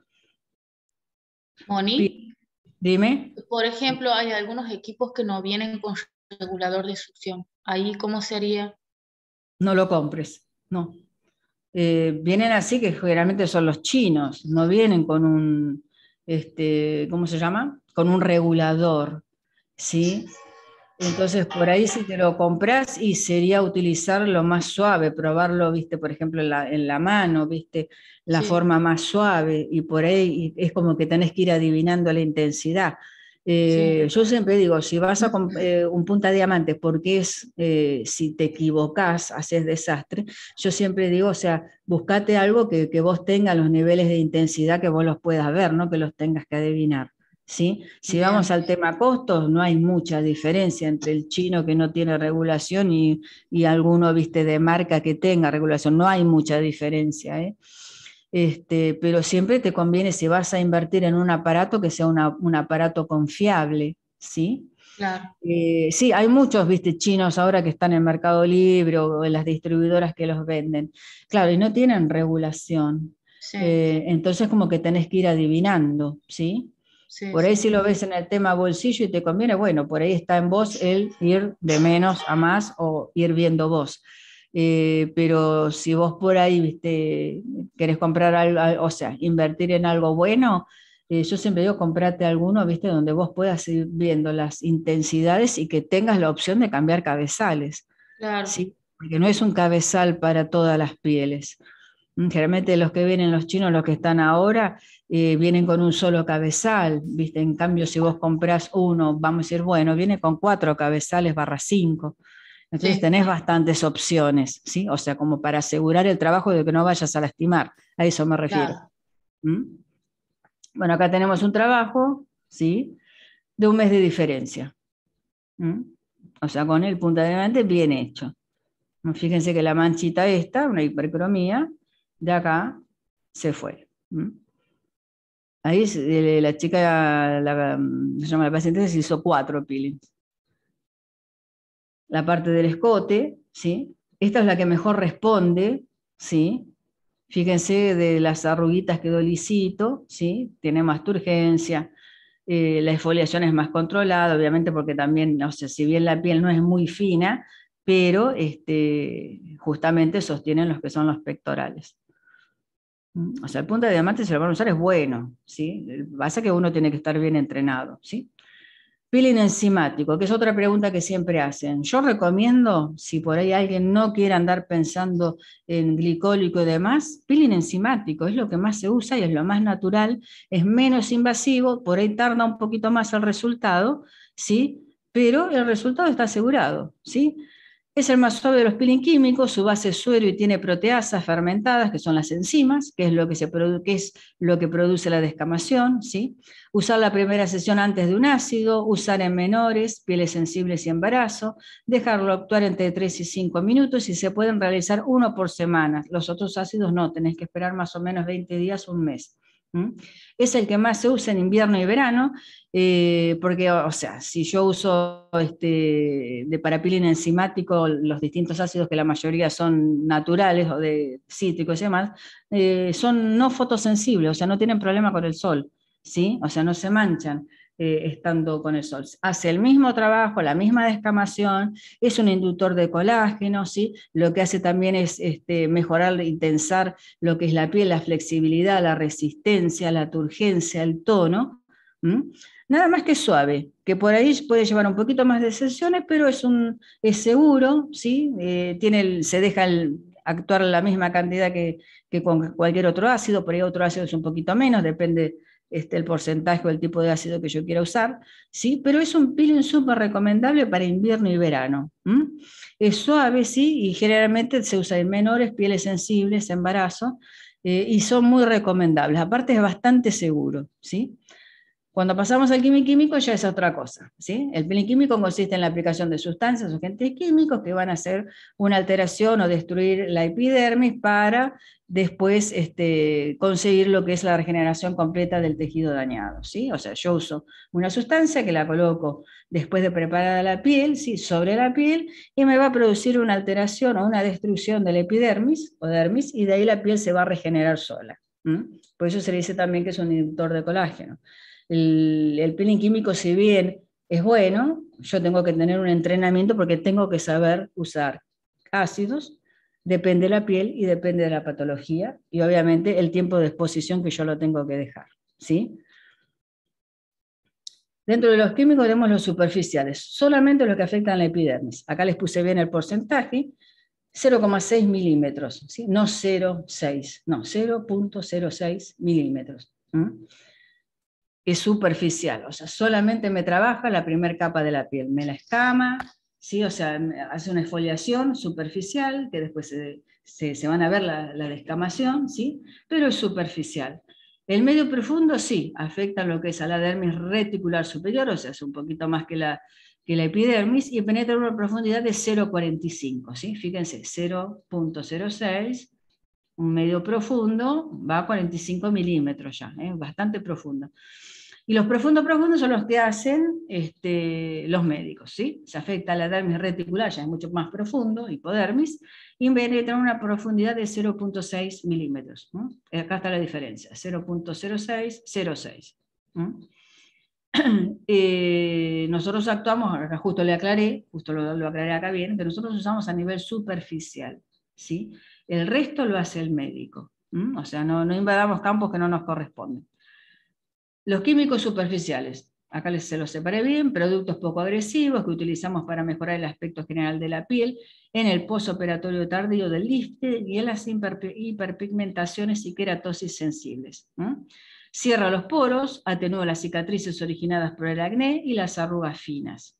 [SPEAKER 1] Moni. Dime.
[SPEAKER 4] Por ejemplo, hay algunos equipos que no vienen con regulador de succión. ¿Ahí cómo sería?
[SPEAKER 1] No lo compres, no. Eh, vienen así, que generalmente son los chinos, no vienen con un, este, ¿cómo se llama? Con un regulador, ¿sí? Entonces, por ahí si te lo compras y sería utilizar lo más suave, probarlo, viste, por ejemplo, en la, mano, viste, la forma más suave y por ahí es como que tenés que ir adivinando la intensidad. Eh, yo siempre digo, si vas a comprar eh, un punta diamante, porque es, eh, si te equivocás, haces desastre, yo siempre digo, o sea, buscate algo que, que vos tengas los niveles de intensidad que vos los puedas ver, no que los tengas que adivinar. Si vamos al tema costos, no hay mucha diferencia entre el chino que no tiene regulación y, alguno, viste, de marca que tenga regulación, no hay mucha diferencia, ¿eh? este, pero siempre te conviene si vas a invertir en un aparato que sea un aparato confiable, ¿sí? Eh, sí, hay muchos viste, chinos ahora que están en Mercado Libre o en las distribuidoras que los venden. Claro, y no tienen regulación. Eh, entonces como que tenés que ir adivinando, ¿sí? por ahí si lo ves en el tema bolsillo y te conviene, bueno, por ahí está en vos el ir de menos a más o ir viendo vos. Eh, pero si vos por ahí viste, querés comprar algo, o sea, invertir en algo bueno, eh, yo siempre digo, comprate alguno, viste, donde vos puedas ir viendo las intensidades y que tengas la opción de cambiar cabezales. Claro. ¿sí? Porque no es un cabezal para todas las pieles. Generalmente los que vienen los chinos, los que están ahora, eh, vienen con un solo cabezal, ¿viste? En cambio, si vos comprás uno, vamos a decir, bueno, viene con cuatro cabezales barra cinco. Entonces tenés bastantes opciones, ¿sí? O sea, como para asegurar el trabajo de que no vayas a lastimar, a eso me refiero. ¿Mm? Bueno, acá tenemos un trabajo, ¿sí? De un mes de diferencia. ¿Mm? O sea, con el punta de bien hecho. Fíjense que la manchita esta, una hipercromía, de acá se fue. Ahí eh, la chica, la, mm, se llama la paciente, se hizo cuatro peelings. La parte del escote, ¿sí? Esta es la que mejor responde, ¿sí? Fíjense de las arruguitas quedó lisito, ¿sí? Tiene más turgencia, eh, la exfoliación es más controlada, obviamente porque también, no sé, si bien la piel no es muy fina, pero este, justamente sostienen los que son los pectorales. Mm, o sea, el punto de diamante se lo van a usar es bueno, ¿sí? Pasa que uno tiene que estar bien entrenado, ¿sí? Peeling enzimático, que es otra pregunta que siempre hacen. Yo recomiendo, si por ahí alguien no quiere andar pensando en glicólico y demás, peeling enzimático es lo que más se usa y es lo más natural, es menos invasivo, por ahí tarda un poquito más el resultado, ¿sí? Pero el resultado está asegurado, ¿sí? Es el más suave de los peeling químicos, su base es suero y tiene proteasas fermentadas, que son las enzimas, que es lo que, es lo que produce la descamación. ¿sí? Usar la primera sesión antes de un ácido, usar en menores, pieles sensibles y embarazo, dejarlo actuar entre 3 y 5 minutos y se pueden realizar uno por semana. Los otros ácidos no, tenés que esperar más o menos 20 días, un mes. Es el que más se usa en invierno y verano, eh, porque, o sea, si yo uso este, de parapilina enzimático los distintos ácidos que la mayoría son naturales o de cítricos y demás, eh, son no fotosensibles, o sea, no tienen problema con el sol, ¿sí? O sea, no se manchan. Eh, estando con el sol. Hace el mismo trabajo, la misma descamación, es un inductor de colágeno, ¿sí? lo que hace también es este, mejorar, intensar lo que es la piel, la flexibilidad, la resistencia, la turgencia, el tono. Nada más que suave, que por ahí puede llevar un poquito más de sesiones, pero es, un, seguro, ¿sí? Eh, tiene se deja actuar la misma cantidad que, que, con cualquier otro ácido, por ahí otro ácido es un poquito menos, depende este, el porcentaje o el tipo de ácido que yo quiera usar, ¿sí? pero es un peeling súper recomendable para invierno y verano. Es suave, sí, y generalmente se usa en menores, pieles sensibles, embarazo, eh, y son muy recomendables. Aparte es bastante seguro, ¿sí? Cuando pasamos al químico ya es otra cosa. ¿sí? El químico consiste en la aplicación de sustancias o agentes químicos que van a hacer una alteración o destruir la epidermis para después este, conseguir lo que es la regeneración completa del tejido dañado. ¿sí? O sea, yo uso una sustancia que la coloco después de preparada la piel, ¿sí? sobre la piel, y me va a producir una alteración o una destrucción del epidermis o dermis, y de ahí la piel se va a regenerar sola. Por eso se dice también que es un inductor de colágeno el, peeling químico, si bien es bueno, yo tengo que tener un entrenamiento porque tengo que saber usar ácidos, depende de la piel y depende de la patología y obviamente el tiempo de exposición que yo lo tengo que dejar, ¿sí? Dentro de los químicos tenemos los superficiales, solamente los que afectan a la epidermis. Acá les puse bien el porcentaje, 0,6 milímetros, no 0,6, no, 0,06 milímetros es superficial, o sea, solamente me trabaja la primera capa de la piel, me la escama, ¿sí? o sea, hace una exfoliación superficial, que después se, se, van a ver la, la, descamación, ¿sí? pero es superficial. El medio profundo sí, afecta lo que es a la dermis reticular superior, o sea, es un poquito más que la, que la epidermis, y penetra a una profundidad de 0,45, ¿sí? fíjense, 0.06 un medio profundo va a 45 milímetros ya, es ¿eh? bastante profundo. Y los profundos profundos son los que hacen este, los médicos, ¿sí? Se afecta la dermis reticular, ya es mucho más profundo, hipodermis, y tener una profundidad de 0.6 milímetros. Eh, acá está la diferencia, 0.06, 0.6. Eh, nosotros actuamos, justo le aclaré, justo lo, lo aclaré acá bien, que nosotros usamos a nivel superficial, ¿sí? sí el resto lo hace el médico. O sea, no, invadamos campos que no nos corresponden. Los químicos superficiales. Acá se los separé bien, productos poco agresivos que utilizamos para mejorar el aspecto general de la piel, en el posoperatorio tardío del lifte y en las hiperpigmentaciones y queratosis sensibles. Cierra los poros, atenúa las cicatrices originadas por el acné y las arrugas finas.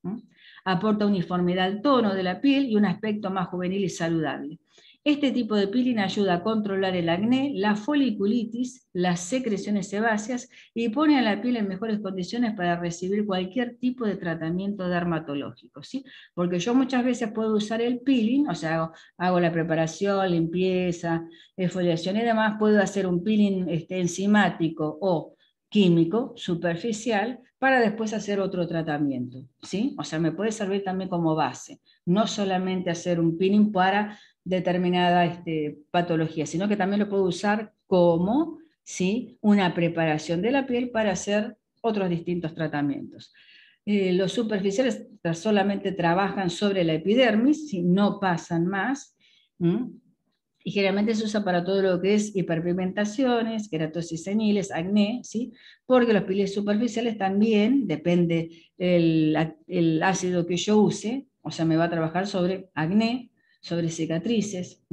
[SPEAKER 1] Aporta uniformidad al tono de la piel y un aspecto más juvenil y saludable. Este tipo de peeling ayuda a controlar el acné, la foliculitis, las secreciones sebáceas y pone a la piel en mejores condiciones para recibir cualquier tipo de tratamiento dermatológico. ¿sí? Porque yo muchas veces puedo usar el peeling, o sea, hago, la preparación, limpieza, exfoliación y demás, puedo hacer un peeling este, enzimático o químico superficial para después hacer otro tratamiento, ¿sí? O sea, me puede servir también como base, no solamente hacer un peeling para determinada este, patología, sino que también lo puedo usar como ¿sí? una preparación de la piel para hacer otros distintos tratamientos. Eh, los superficiales solamente trabajan sobre la epidermis, no pasan más, y generalmente se usa para todo lo que es hiperpigmentaciones, queratosis seniles, acné, ¿sí? porque los pieles superficiales también, depende el, ácido que yo use, o sea, me va a trabajar sobre acné, sobre cicatrices,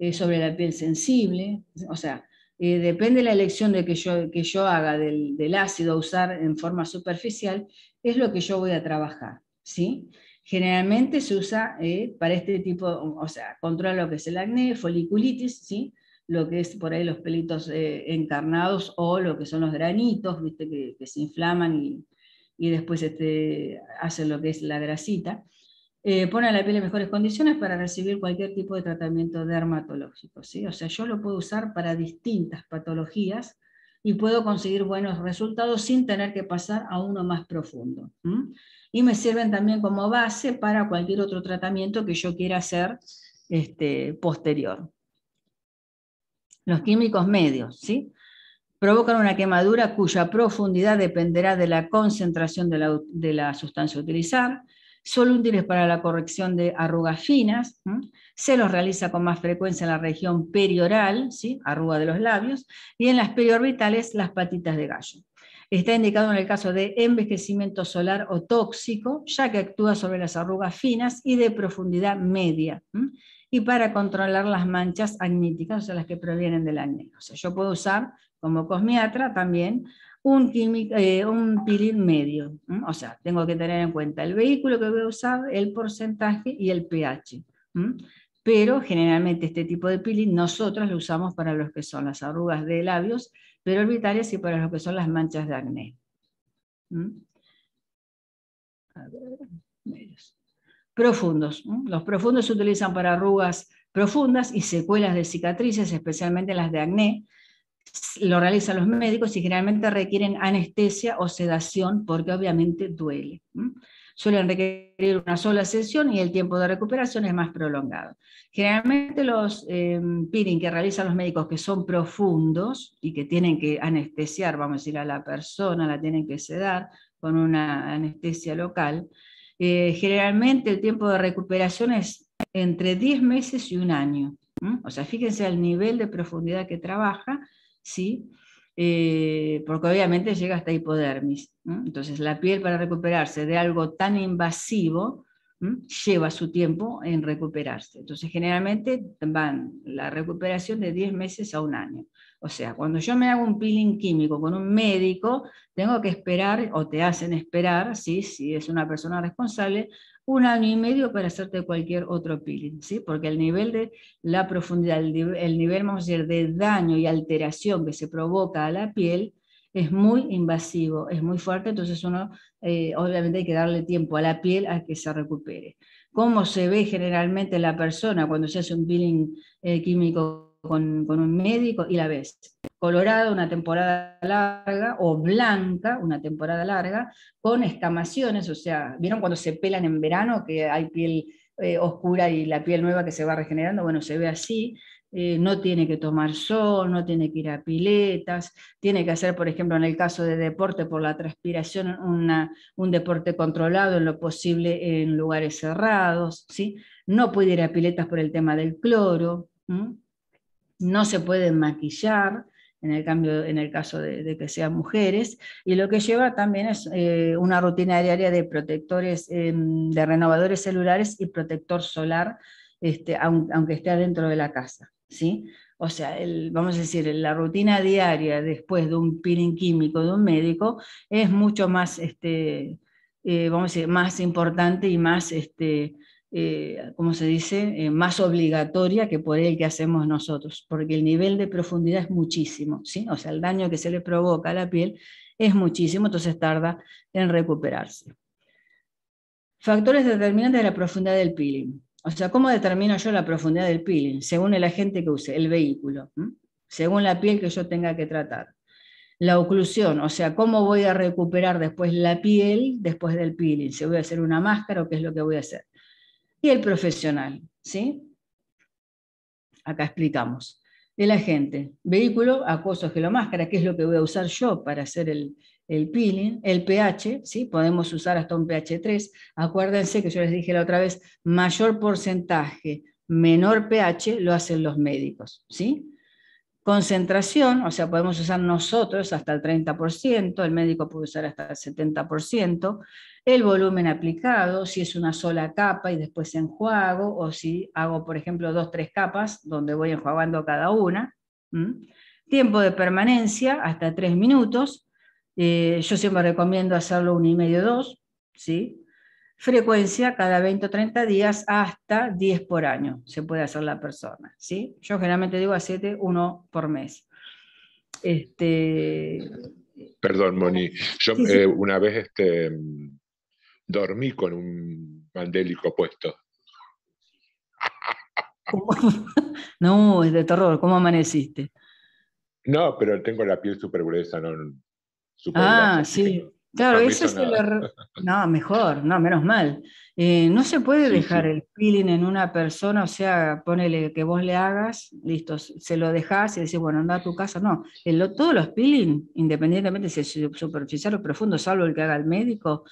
[SPEAKER 1] eh, sobre la piel sensible, o sea, eh, depende de la elección de que yo, que yo haga del, ácido a usar en forma superficial, es lo que yo voy a trabajar, ¿sí? Generalmente se usa eh, para este tipo, o sea, controla lo que es el acné, foliculitis, ¿sí? Lo que es por ahí los pelitos encarnados o lo que son los granitos, ¿viste? Que, se inflaman y, después este, hacen lo que es la grasita. Eh, pone a la piel en mejores condiciones para recibir cualquier tipo de tratamiento dermatológico. O sea, yo lo puedo usar para distintas patologías y puedo conseguir buenos resultados sin tener que pasar a uno más profundo. Y me sirven también como base para cualquier otro tratamiento que yo quiera hacer este, posterior. Los químicos medios, ¿sí? provocan una quemadura cuya profundidad dependerá de la concentración de la, sustancia a utilizar, son útiles para la corrección de arrugas finas, se los realiza con más frecuencia en la región perioral, ¿sí? arruga de los labios, y en las periorbitales, las patitas de gallo. Está indicado en el caso de envejecimiento solar o tóxico, ya que actúa sobre las arrugas finas y de profundidad media, y para controlar las manchas agníticas, o sea, las que provienen del acné. O sea, yo puedo usar como cosmiatra también un, químico, eh, un pilín medio. O sea, tengo que tener en cuenta el vehículo que voy a usar, el porcentaje y el pH. Pero generalmente este tipo de pilín nosotros lo usamos para los que son las arrugas de labios pero orbitales y para los que son las manchas de acné.
[SPEAKER 3] A ver, medios.
[SPEAKER 1] Profundos. Los profundos se utilizan para arrugas profundas y secuelas de cicatrices, especialmente las de acné, lo realizan los médicos y generalmente requieren anestesia o sedación porque obviamente duele. Suelen requerir una sola sesión y el tiempo de recuperación es más prolongado. Generalmente los eh, que realizan los médicos que son profundos y que tienen que anestesiar, vamos a decir, a la persona, la tienen que sedar con una anestesia local, eh, generalmente el tiempo de recuperación es entre 10 meses y un año. O sea, fíjense el nivel de profundidad que trabaja ¿sí? Eh, porque obviamente llega hasta hipodermis. Entonces, la piel para recuperarse de algo tan invasivo lleva su tiempo en recuperarse. Entonces, generalmente van la recuperación de 10 meses a un año. O sea, cuando yo me hago un peeling químico con un médico, tengo que esperar, o te hacen esperar, ¿sí? si es una persona responsable, un año y medio para hacerte cualquier otro peeling, ¿sí? porque el nivel de la profundidad, el, nivel vamos de daño y alteración que se provoca a la piel es muy invasivo, es muy fuerte, entonces uno eh, obviamente hay que darle tiempo a la piel a que se recupere. ¿Cómo se ve generalmente la persona cuando se hace un peeling eh, químico con, con, un médico y la ves? colorada una temporada larga o blanca una temporada larga, con escamaciones, o sea, ¿vieron cuando se pelan en verano que hay piel eh, oscura y la piel nueva que se va regenerando? Bueno, se ve así. Eh, no tiene que tomar sol, no tiene que ir a piletas, tiene que hacer, por ejemplo, en el caso de deporte por la transpiración, un deporte controlado en lo posible en lugares cerrados, ¿sí? no puede ir a piletas por el tema del cloro, no se puede maquillar, en el, cambio, en el caso de, que sean mujeres, y lo que lleva también es eh, una rutina diaria de protectores, em, de renovadores celulares y protector solar, este, aunque esté dentro de la casa. ¿sí? O sea, vamos a decir, la rutina diaria después de un peeling químico de un médico es mucho más, este, eh, vamos más importante y más... Este, eh, como se dice, eh, más obligatoria que por el que hacemos nosotros, porque el nivel de profundidad es muchísimo, ¿sí? o sea, el daño que se le provoca a la piel es muchísimo, entonces tarda en recuperarse. Factores determinantes de la profundidad del peeling. O sea, ¿cómo determino yo la profundidad del peeling? Según el agente que use, el vehículo, según la piel que yo tenga que tratar. La oclusión, o sea, ¿cómo voy a recuperar después la piel después del peeling? ¿se voy a hacer una máscara o qué es lo que voy a hacer y el profesional. ¿sí? Acá explicamos. El agente, vehículo, acoso, máscara, que es lo que voy a usar yo para hacer el, el peeling, el pH, ¿sí? podemos usar hasta un pH 3. Acuérdense que yo les dije la otra vez, mayor porcentaje, menor pH lo hacen los médicos. ¿sí? Concentración, o sea, podemos usar nosotros hasta el 30%, el médico puede usar hasta el 70% el volumen aplicado, si es una sola capa y después enjuago, o si hago, por ejemplo, dos, tres capas donde voy enjuagando cada una. Tiempo de permanencia, hasta tres minutos. Eh, yo siempre recomiendo hacerlo uno y medio, dos. ¿sí? Frecuencia cada 20 o 30 días hasta 10 por año se puede hacer la persona. ¿sí? Yo generalmente digo a 7, uno por mes. Este...
[SPEAKER 2] Perdón, Moni. Yo eh, una vez este, dormí con un mandélico puesto.
[SPEAKER 1] no, es de terror. ¿Cómo amaneciste?
[SPEAKER 2] No, pero tengo la piel súper gruesa, no.
[SPEAKER 1] ah, sí. Claro, eso es el error. No, mejor, no, menos mal. Eh, no se puede dejar el peeling en una persona, o sea, ponele que vos le hagas, listo, se lo dejás y decís, bueno, anda a tu casa. No, todos los peeling, independientemente si es superficial o profundo, salvo el que haga el médico,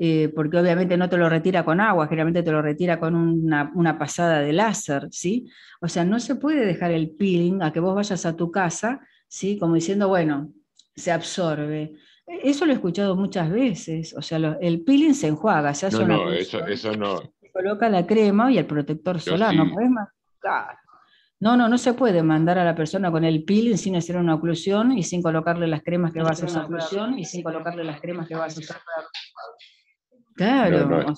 [SPEAKER 1] eh, porque obviamente no te lo retira con agua, generalmente te lo retira con una, pasada de láser, ¿sí? O sea, no se puede dejar el peeling a que vos vayas a tu casa, ¿sí? Como diciendo, bueno, se absorbe. Eso lo he escuchado muchas veces, o sea, el peeling se enjuaga, se hace no, no, eso, no. Se coloca la crema y el protector solar, no puedes No, no, no se puede mandar a la persona con el peeling sin hacer una oclusión y sin colocarle las cremas que va a usar. Oclusión y sin colocarle las cremas que va a Claro.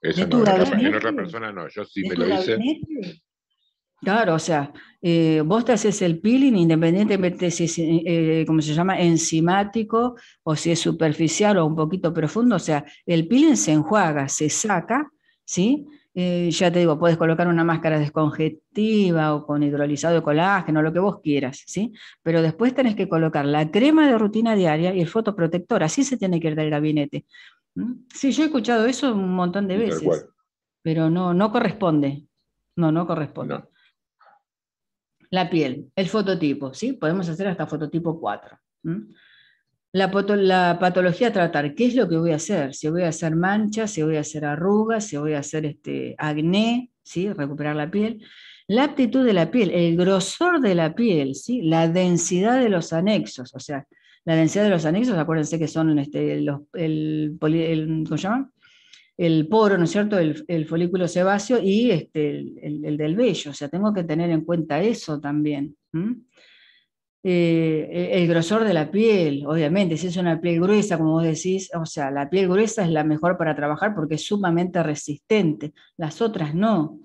[SPEAKER 1] Este, otra persona no, yo sí me lo hice. Claro, o sea, eh, vos te haces el peeling independientemente si es, eh, eh, se llama, enzimático o si es superficial o un poquito profundo, o sea, el peeling se enjuaga, se saca, ¿sí? ya te digo, puedes colocar una máscara descongestiva o con hidrolizado de colágeno, lo que vos quieras, ¿sí? Pero después tenés que colocar la crema de rutina diaria y el fotoprotector, así se tiene que ir del gabinete. ¿Mm? Sí, yo he escuchado eso un montón de veces, pero no, no corresponde. No, no corresponde. La piel, el fototipo, ¿sí? Podemos hacer hasta fototipo 4. La, patología tratar, ¿qué es lo que voy a hacer? Si voy a hacer manchas, si voy a hacer arrugas, si voy a hacer este, acné, ¿sí? recuperar la piel. La aptitud de la piel, el grosor de la piel, ¿sí? la densidad de los anexos, o sea, la densidad de los anexos, acuérdense que son este, el, poro, ¿no es cierto?, el, folículo sebáceo y este, el, del vello. O sea, tengo que tener en cuenta eso también. Eh, el grosor de la piel, obviamente, si es una piel gruesa, como vos decís, o sea, la piel gruesa es la mejor para trabajar porque es sumamente resistente, las otras no.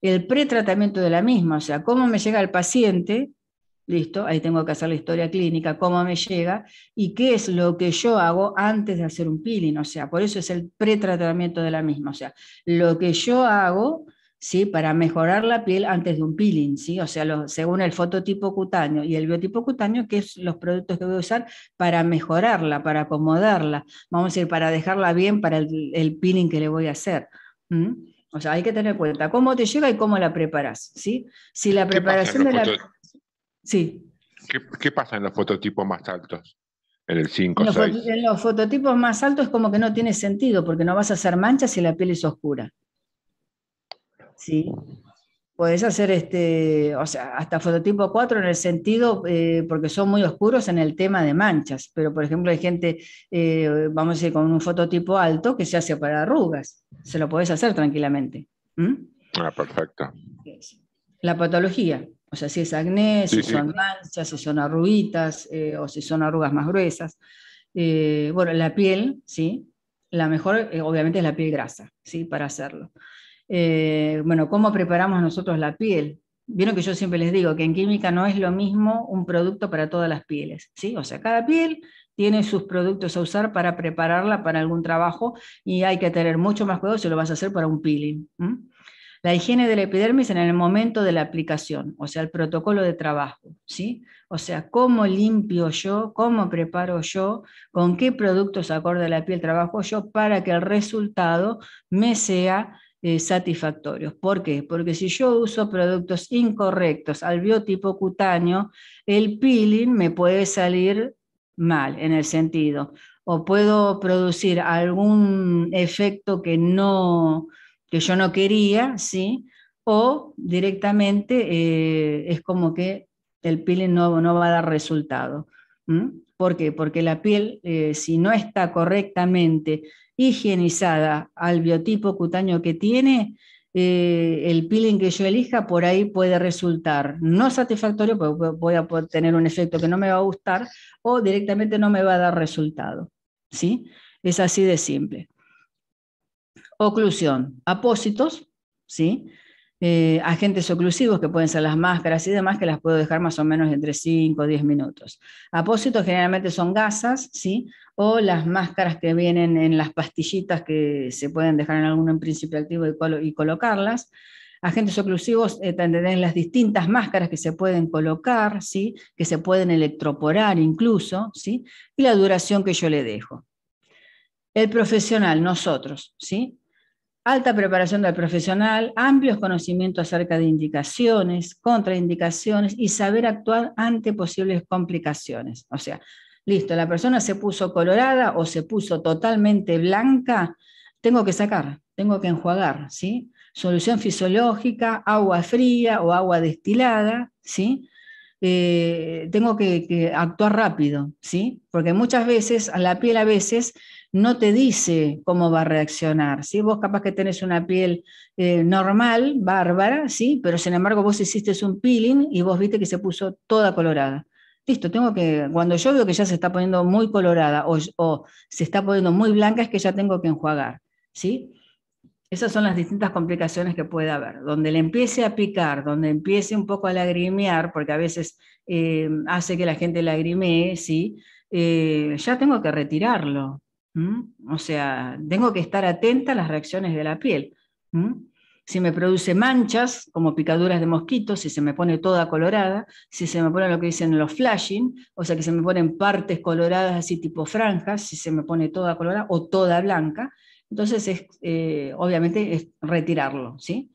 [SPEAKER 1] El pretratamiento de la misma, o sea, cómo me llega el paciente Listo, ahí tengo que hacer la historia clínica, cómo me llega y qué es lo que yo hago antes de hacer un peeling. O sea, por eso es el pretratamiento de la misma. O sea, lo que yo hago ¿sí? para mejorar la piel antes de un peeling. ¿sí? O sea, según el fototipo cutáneo y el biotipo cutáneo, que es los productos que voy a usar para mejorarla, para acomodarla. Vamos a decir, para dejarla bien para el, peeling que le voy a hacer. O sea, hay que tener en cuenta cómo te llega y cómo la preparas. ¿sí? Si la preparación de la Sí.
[SPEAKER 2] ¿Qué, pasa en los fototipos más altos? En el 5, En
[SPEAKER 1] los fototipos más altos es como que no tiene sentido, porque no vas a hacer manchas si la piel es oscura. Sí. Podés hacer este, o sea, hasta fototipo 4 en el sentido, eh, porque son muy oscuros en el tema de manchas, pero por ejemplo hay gente, eh, vamos a decir, con un fototipo alto que se hace para arrugas, se lo podés hacer tranquilamente.
[SPEAKER 2] ¿Mm? Ah, perfecto.
[SPEAKER 1] La patología. O sea, si es acné, si son manchas, si son arruguitas eh, o si son arrugas más gruesas. Eh, bueno, la piel, ¿sí? La mejor, eh, obviamente, es la piel grasa, ¿sí? Para hacerlo. bueno, ¿cómo preparamos nosotros la piel? Vieron que yo siempre les digo que en química no es lo mismo un producto para todas las pieles, ¿sí? O sea, cada piel tiene sus productos a usar para prepararla para algún trabajo y hay que tener mucho más cuidado si lo vas a hacer para un peeling la higiene de la epidermis en el momento de la aplicación, o sea, el protocolo de trabajo, ¿sí? O sea, cómo limpio yo, cómo preparo yo, con qué productos acorde a la piel trabajo yo para que el resultado me sea eh, satisfactorio. ¿Por qué? Porque si yo uso productos incorrectos al biotipo cutáneo, el peeling me puede salir mal en el sentido, o puedo producir algún efecto que no, que yo no quería, ¿sí? O directamente eh, es como que el peeling no, no va a dar resultado. ¿Por qué? Porque la piel, eh, si no está correctamente higienizada al biotipo cutáneo que tiene, eh, el peeling que yo elija por ahí puede resultar no satisfactorio, porque voy a poder tener un efecto que no me va a gustar o directamente no me va a dar resultado. ¿sí? Es así de simple. Oclusión, apósitos, ¿sí? Eh, agentes oclusivos, que pueden ser las máscaras y demás, que las puedo dejar más o menos entre 5 o 10 minutos. Apósitos generalmente son gasas, ¿sí? O las máscaras que vienen en las pastillitas que se pueden dejar en alguno en principio activo y, colocarlas. Agentes oclusivos eh, tendrán las distintas máscaras que se pueden colocar, ¿sí? que se pueden electroporar incluso, ¿sí? y la duración que yo le dejo. El profesional, nosotros, ¿sí? alta preparación del profesional, amplios conocimientos acerca de indicaciones, contraindicaciones y saber actuar ante posibles complicaciones. O sea, listo, la persona se puso colorada o se puso totalmente blanca, tengo que sacar, tengo que enjuagar, ¿sí? Solución fisiológica, agua fría o agua destilada, ¿sí? Eh, tengo que, actuar rápido, ¿sí? Porque muchas veces, a la piel a veces no te dice cómo va a reaccionar, ¿sí? Vos capaz que tenés una piel eh, normal, bárbara, ¿sí? Pero sin embargo vos hiciste un peeling y vos viste que se puso toda colorada. Listo, tengo que, cuando yo veo que ya se está poniendo muy colorada o, o se está poniendo muy blanca, es que ya tengo que enjuagar, ¿sí? Esas son las distintas complicaciones que puede haber. Donde le empiece a picar, donde empiece un poco a lagrimear, porque a veces eh, hace que la gente lagrimee, ¿sí? Eh, ya tengo que retirarlo. O sea, tengo que estar atenta a las reacciones de la piel. Si me produce manchas, como picaduras de mosquitos, si se me pone toda colorada, si se me pone lo que dicen los flashing, o sea, que se me ponen partes coloradas así tipo franjas, si se me pone toda colorada o toda blanca, entonces, es, eh, obviamente, es retirarlo, ¿sí?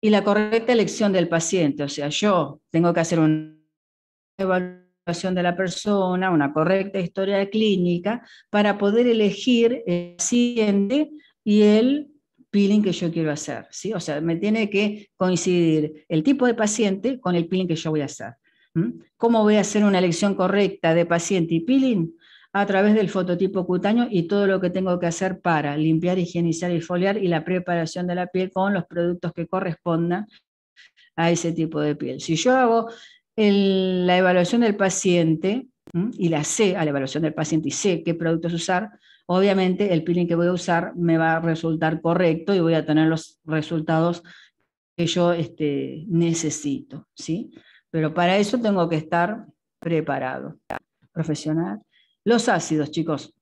[SPEAKER 1] Y la correcta elección del paciente, o sea, yo tengo que hacer una evaluación de la persona, una correcta historia clínica, para poder elegir el paciente y el peeling que yo quiero hacer, ¿sí? O sea, me tiene que coincidir el tipo de paciente con el peeling que yo voy a hacer. ¿Cómo voy a hacer una elección correcta de paciente y peeling? a través del fototipo cutáneo y todo lo que tengo que hacer para limpiar, higienizar y foliar y la preparación de la piel con los productos que correspondan a ese tipo de piel. Si yo hago la evaluación del paciente y la sé a la evaluación del paciente y sé qué productos usar, obviamente el peeling que voy a usar me va a resultar correcto y voy a tener los resultados que yo este, necesito, ¿sí? Pero para eso tengo que estar preparado, profesional los ácidos, chicos,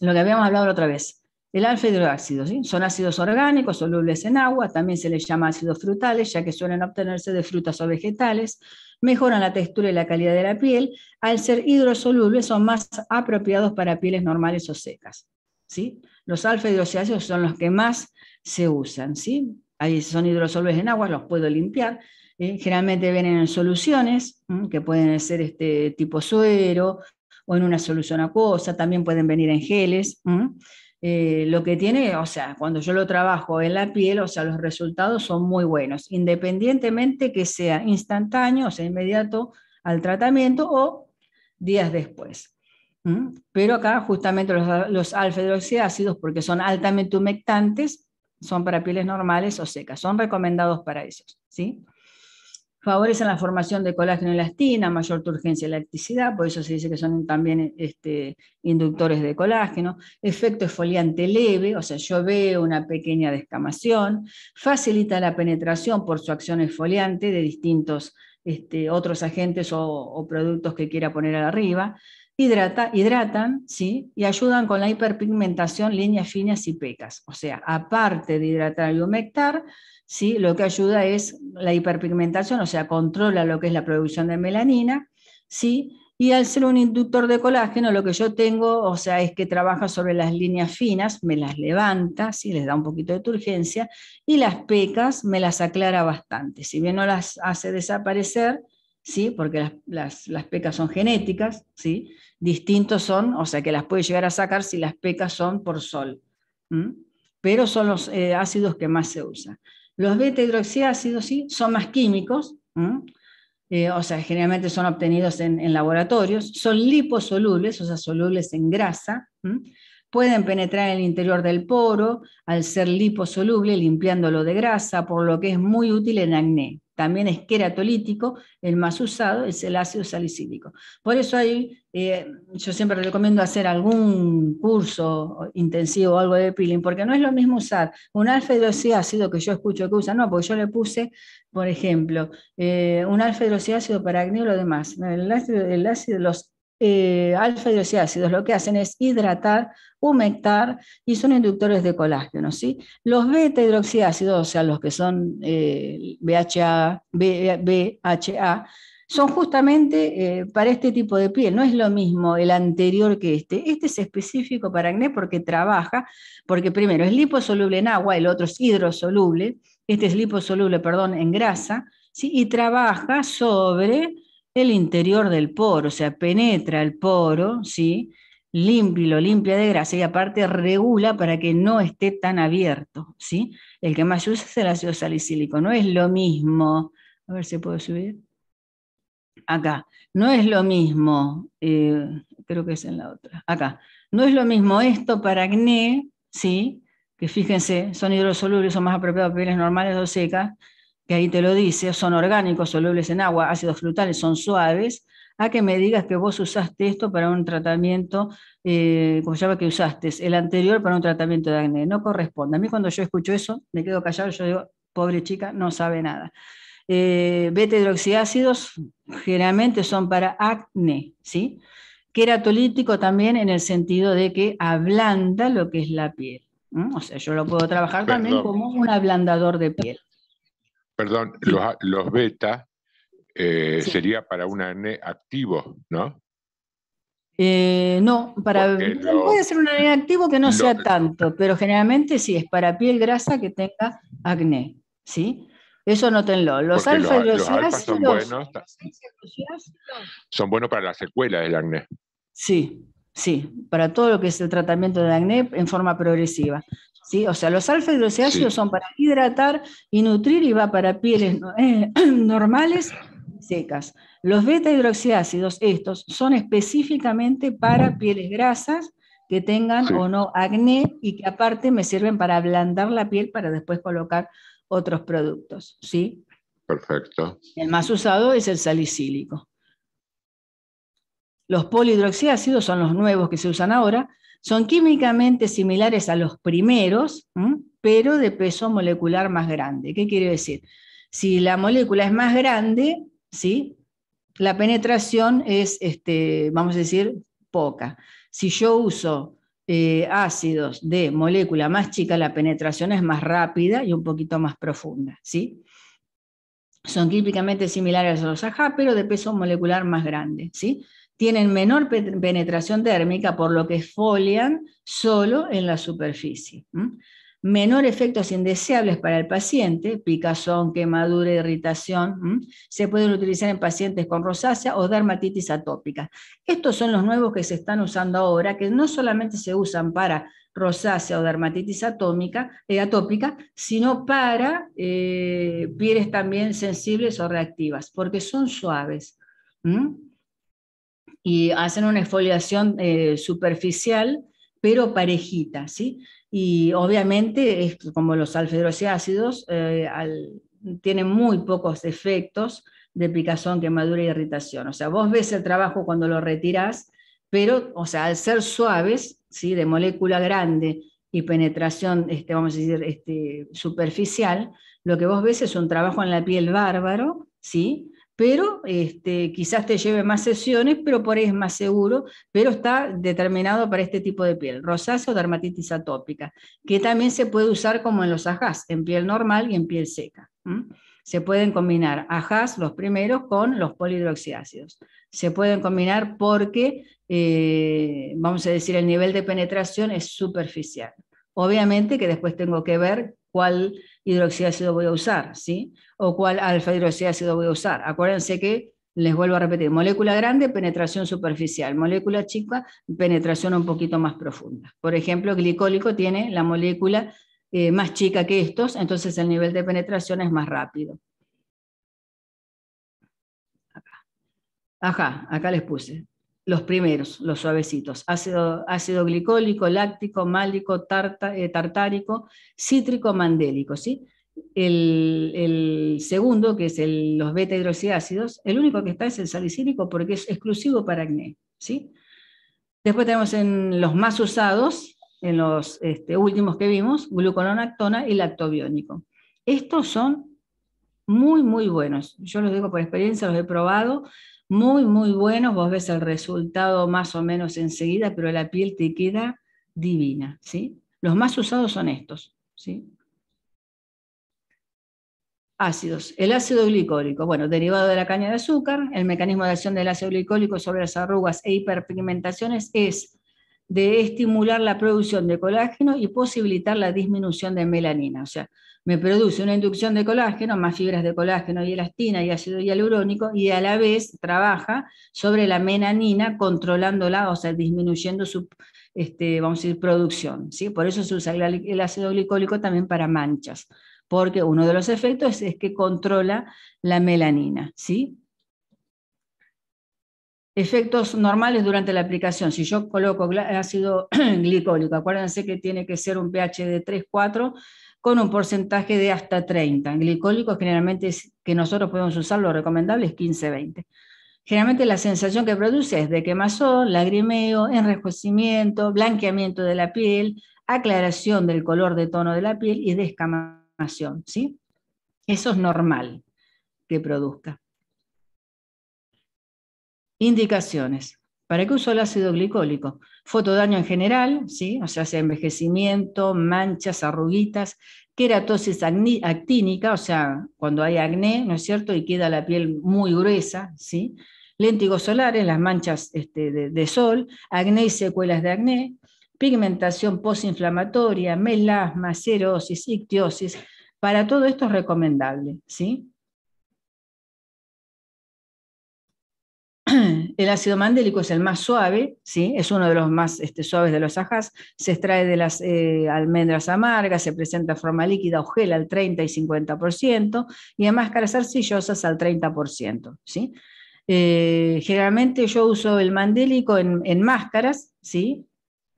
[SPEAKER 1] lo que habíamos hablado otra vez, el alfa hidroácido, son ácidos orgánicos solubles en agua, también se les llama ácidos frutales, ya que suelen obtenerse de frutas o vegetales, mejoran la textura y la calidad de la piel, al ser hidrosolubles son más apropiados para pieles normales o secas. ¿sí? Los alfa hidroácidos son los que más se usan, ¿sí? Ahí son hidrosolubles en agua, los puedo limpiar, ¿eh? generalmente vienen en soluciones, que pueden ser este tipo suero, o en una solución acuosa, también pueden venir en geles. Eh, lo que tiene, o sea, cuando yo lo trabajo en la piel, o sea, los resultados son muy buenos, independientemente que sea instantáneo, o sea, inmediato al tratamiento o días después. Pero acá justamente los, los porque son altamente humectantes, son para pieles normales o secas, son recomendados para ellos, ¿sí? favorecen la formación de colágeno y elastina, mayor turgencia y elasticidad, por eso se dice que son también este, inductores de colágeno, efecto esfoliante leve, o sea, yo veo una pequeña descamación, facilita la penetración por su acción esfoliante de distintos este, otros agentes o productos que quiera poner arriba, hidratan ¿sí? y ayudan con la hiperpigmentación, líneas finas y pecas. O sea, aparte de hidratar y humectar, ¿sí? lo que ayuda es la hiperpigmentación, o sea, controla lo que es la producción de melanina, ¿sí? y al ser un inductor de colágeno, lo que yo tengo, o sea, es que trabaja sobre las líneas finas, me las levanta, ¿sí? les da un poquito de turgencia, y las pecas me las aclara bastante. Si bien no las hace desaparecer, porque las, pecas son genéticas, ¿sí? distintos son, o sea que las puede llegar a sacar si las pecas son por sol, pero son los eh, ácidos que más se usan. Los beta hidroxiácidos ¿sí? son más químicos, eh, o sea, generalmente son obtenidos en, laboratorios, son liposolubles, o sea, solubles en grasa, pueden penetrar en el interior del poro al ser liposoluble, limpiándolo de grasa, por lo que es muy útil en acné también es queratolítico, el más usado es el ácido salicílico. Por eso ahí eh, yo siempre recomiendo hacer algún curso intensivo o algo de peeling, porque no es lo mismo usar un alfa hidroxiácido que yo escucho que usan, no, porque yo le puse, por ejemplo, eh, un alfa hidroxiácido para acné o lo demás. El ácido, el ácido, los eh, alfa hidroxiácidos lo que hacen es hidratar, humectar y son inductores de colágeno. ¿sí? Los beta hidroxiácidos, o sea, los que son eh, BHA, BHA, son justamente eh, para este tipo de piel. No es lo mismo el anterior que este. Este es específico para acné porque trabaja, porque primero es liposoluble en agua, el otro es hidrosoluble, este es liposoluble, perdón, en grasa, y trabaja sobre el interior del poro, o sea, penetra el poro, ¿sí? lo limpia de grasa y aparte regula para que no esté tan abierto, ¿sí? El que más se usa es el ácido salicílico, no es lo mismo, a ver si puedo subir, acá, no es lo mismo, eh, creo que es en la otra, acá, no es lo mismo esto para acné, ¿sí? Que fíjense, son hidrosolubles, son más apropiados para pieles normales o secas, que ahí te lo dice, son orgánicos, solubles en agua, ácidos frutales, son suaves, a que me digas que vos usaste esto para un tratamiento, eh, como se llama que usaste, el anterior para un tratamiento de acné. No corresponde. A mí cuando yo escucho eso, me quedo callado, yo digo, pobre chica, no sabe nada. Eh, beta hidroxiácidos generalmente son para acné, ¿sí? Queratolítico también en el sentido de que ablanda lo que es la piel. O sea, yo lo puedo trabajar también como un ablandador de piel
[SPEAKER 2] perdón, los, beta eh, sería para un acné activo, ¿no?
[SPEAKER 1] Eh, no, para puede ser un acné activo que no sea tanto, pero generalmente sí es para piel grasa que tenga acné, ¿sí? Eso notenlo. Los alfa y los, ácidos,
[SPEAKER 2] son buenos, para la secuela del acné.
[SPEAKER 1] Sí, sí, para todo lo que es el tratamiento del acné en forma progresiva. O sea, los alfa hidroxiácidos son para hidratar y nutrir y va para pieles eh, normales y secas. Los beta hidroxiácidos, estos, son específicamente para pieles grasas que tengan o no acné y que aparte me sirven para ablandar la piel para después colocar otros productos, ¿sí?
[SPEAKER 2] Perfecto.
[SPEAKER 1] El más usado es el salicílico. Los polihidroxiácidos son los nuevos que se usan ahora, son químicamente similares a los primeros, pero de peso molecular más grande. ¿Qué quiere decir? Si la molécula es más grande, ¿sí? la penetración es, este, vamos a decir, poca. Si yo uso eh, ácidos de molécula más chica, la penetración es más rápida y un poquito más profunda. ¿sí? Son químicamente similares a los AHA, pero de peso molecular más grande. ¿sí? tienen menor penetración térmica, por lo que folian solo en la superficie. Menor efectos indeseables para el paciente, picazón, quemadura, irritación, se pueden utilizar en pacientes con rosácea o dermatitis atópica. Estos son los nuevos que se están usando ahora, que no solamente se usan para rosácea o dermatitis atómica, eh, atópica, sino para eh, pieles también sensibles o reactivas, porque son suaves y hacen una exfoliación eh, superficial, pero parejita, ¿sí? Y obviamente, es como los alfedrociácidos eh, tienen muy pocos efectos de picazón, quemadura e irritación. O sea, vos ves el trabajo cuando lo retirás, pero, o sea, al ser suaves, ¿sí? De molécula grande y penetración, este, vamos a decir, este, superficial, lo que vos ves es un trabajo en la piel bárbaro, ¿sí? pero este, quizás te lleve más sesiones, pero por ahí es más seguro, pero está determinado para este tipo de piel, rosácea o dermatitis atópica, que también se puede usar como en los ajás, en piel normal y en piel seca. Se pueden combinar ajás, los primeros, con los polihidroxiácidos. Se pueden combinar porque, eh, vamos a decir, el nivel de penetración es superficial. Obviamente que después tengo que ver cuál hidroxiácido voy a usar, ¿sí? O cuál alfa hidroxiácido voy a usar. Acuérdense que, les vuelvo a repetir, molécula grande, penetración superficial, molécula chica, penetración un poquito más profunda. Por ejemplo, glicólico tiene la molécula eh, más chica que estos, entonces el nivel de penetración es más rápido. Ajá, acá les puse los primeros, los suavecitos, ácido, ácido glicólico, láctico, málico, eh, tartárico, cítrico, mandélico, ¿sí? El, segundo, que es el, los beta hidroxiácidos, el único que está es el salicílico porque es exclusivo para acné, ¿sí? Después tenemos en los más usados, en los este, últimos que vimos, glucononactona y lactobiónico. Estos son muy, muy buenos. Yo los digo por experiencia, los he probado, muy, muy buenos, vos ves el resultado más o menos enseguida, pero la piel te queda divina, ¿sí? Los más usados son estos, ¿sí? Ácidos. El ácido glicólico, bueno, derivado de la caña de azúcar, el mecanismo de acción del ácido glicólico sobre las arrugas e hiperpigmentaciones es de estimular la producción de colágeno y posibilitar la disminución de melanina. O sea, me produce una inducción de colágeno, más fibras de colágeno y elastina y ácido hialurónico, y a la vez trabaja sobre la melanina, controlándola, o sea, disminuyendo su, este, vamos a decir, producción. ¿sí? Por eso se usa el ácido glicólico también para manchas, porque uno de los efectos es que controla la melanina. ¿sí? Efectos normales durante la aplicación. Si yo coloco ácido glicólico, acuérdense que tiene que ser un pH de 3, 4 con un porcentaje de hasta 30. Glicólico generalmente que nosotros podemos usar, lo recomendable es 15, 20. Generalmente la sensación que produce es de quemazón, lagrimeo, enrojecimiento, blanqueamiento de la piel, aclaración del color de tono de la piel y descamación, ¿sí? Eso es normal que produzca. Indicaciones. ¿Para qué uso el ácido glicólico? Fotodaño en general, ¿sí? o sea, envejecimiento, manchas, arruguitas, queratosis actínica, o sea, cuando hay acné, ¿no es cierto? Y queda la piel muy gruesa, ¿sí? Léntigos solares, las manchas este, de, sol, acné y secuelas de acné, pigmentación postinflamatoria, melasma, cerosis, ictiosis. Para todo esto es recomendable, ¿sí? El ácido mandélico es el más suave, ¿sí? es uno de los más este, suaves de los ajás, se extrae de las eh, almendras amargas, se presenta en forma líquida o gel al 30 y 50% y en máscaras arcillosas al 30%. ¿sí? Eh, generalmente yo uso el mandélico en, máscaras, ¿sí?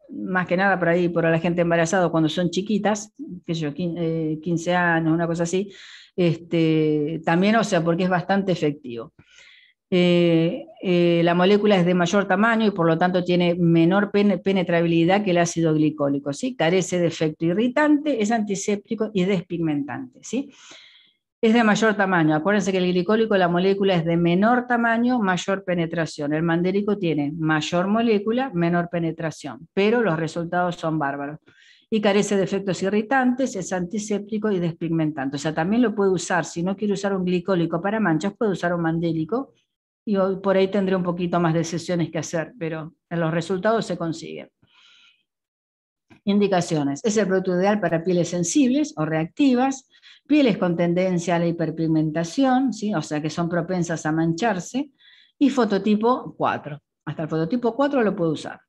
[SPEAKER 1] más que nada por ahí, por la gente embarazada cuando son chiquitas, que eh, 15 años, una cosa así, este, también, o sea, porque es bastante efectivo. Eh, eh, la molécula es de mayor tamaño y por lo tanto tiene menor penetrabilidad que el ácido glicólico, ¿sí? carece de efecto irritante, es antiséptico y despigmentante. ¿sí? Es de mayor tamaño. Acuérdense que el glicólico, la molécula es de menor tamaño, mayor penetración. El mandélico tiene mayor molécula, menor penetración, pero los resultados son bárbaros. Y carece de efectos irritantes, es antiséptico y despigmentante. O sea, también lo puede usar, si no quiere usar un glicólico para manchas, puede usar un mandélico y por ahí tendré un poquito más de sesiones que hacer, pero en los resultados se consiguen. Indicaciones. Es el producto ideal para pieles sensibles o reactivas, pieles con tendencia a la hiperpigmentación, o sea que son propensas a mancharse, y fototipo 4. Hasta el fototipo 4 lo puedo usar.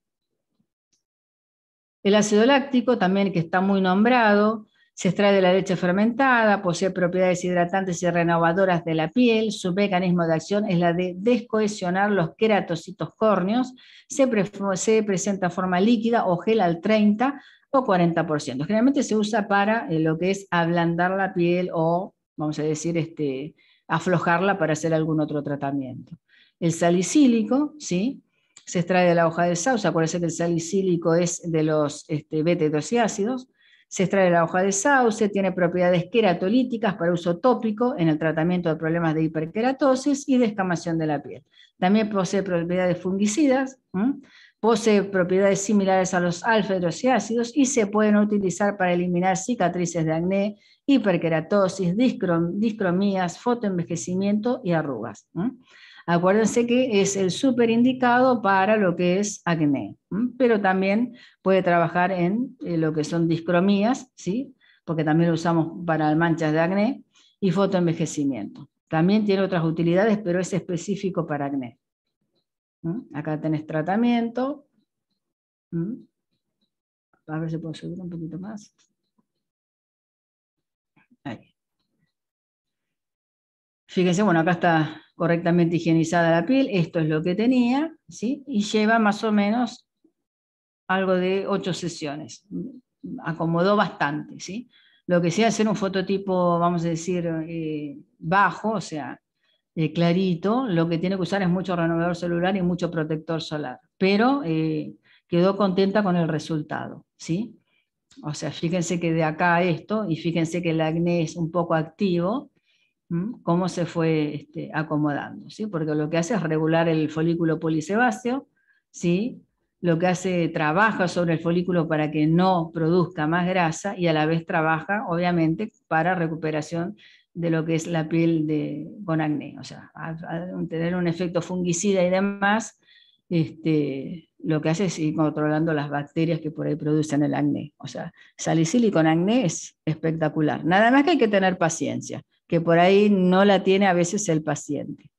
[SPEAKER 1] El ácido láctico, también que está muy nombrado, se extrae de la leche fermentada, posee propiedades hidratantes y renovadoras de la piel, su mecanismo de acción es la de descohesionar los queratocitos córneos, se, presenta se presenta forma líquida o gel al 30 o 40%. Generalmente se usa para eh, lo que es ablandar la piel o, vamos a decir, este, aflojarla para hacer algún otro tratamiento. El salicílico, ¿sí? se extrae de la hoja de sauce, acuérdense que el salicílico es de los este, y ácidos, se extrae la hoja de sauce, tiene propiedades queratolíticas para uso tópico en el tratamiento de problemas de hiperqueratosis y descamación de la piel. También posee propiedades fungicidas, posee propiedades similares a los alfa y ácidos y se pueden utilizar para eliminar cicatrices de acné, hiperqueratosis, discromías, fotoenvejecimiento y arrugas. Acuérdense que es el súper indicado para lo que es acné, pero también puede trabajar en eh, lo que son discromías, ¿sí? porque también lo usamos para manchas de acné, y fotoenvejecimiento. También tiene otras utilidades, pero es específico para acné. Acá tenés tratamiento. A ver si puedo subir un poquito más.
[SPEAKER 3] Fíjense, bueno, acá está
[SPEAKER 1] correctamente higienizada la piel, esto es lo que tenía, ¿sí? Y lleva más o menos algo de ocho sesiones. Acomodó bastante, ¿sí? Lo que sea hacer un fototipo, vamos a decir, eh, bajo, o sea, eh, clarito, lo que tiene que usar es mucho renovador celular y mucho protector solar. Pero eh, quedó contenta con el resultado, ¿sí? O sea, fíjense que de acá esto, y fíjense que el acné es un poco activo, cómo se fue este, acomodando, ¿sí? porque lo que hace es regular el folículo polisebáceo, ¿sí? lo que hace trabaja sobre el folículo para que no produzca más grasa y a la vez trabaja, obviamente, para recuperación de lo que es la piel con acné. O sea, tener un efecto fungicida y demás, este, lo que hace es ir controlando las bacterias que por ahí producen el acné. O sea, salicil y con acné es espectacular. Nada más que hay que tener paciencia que por ahí no la tiene a veces el paciente.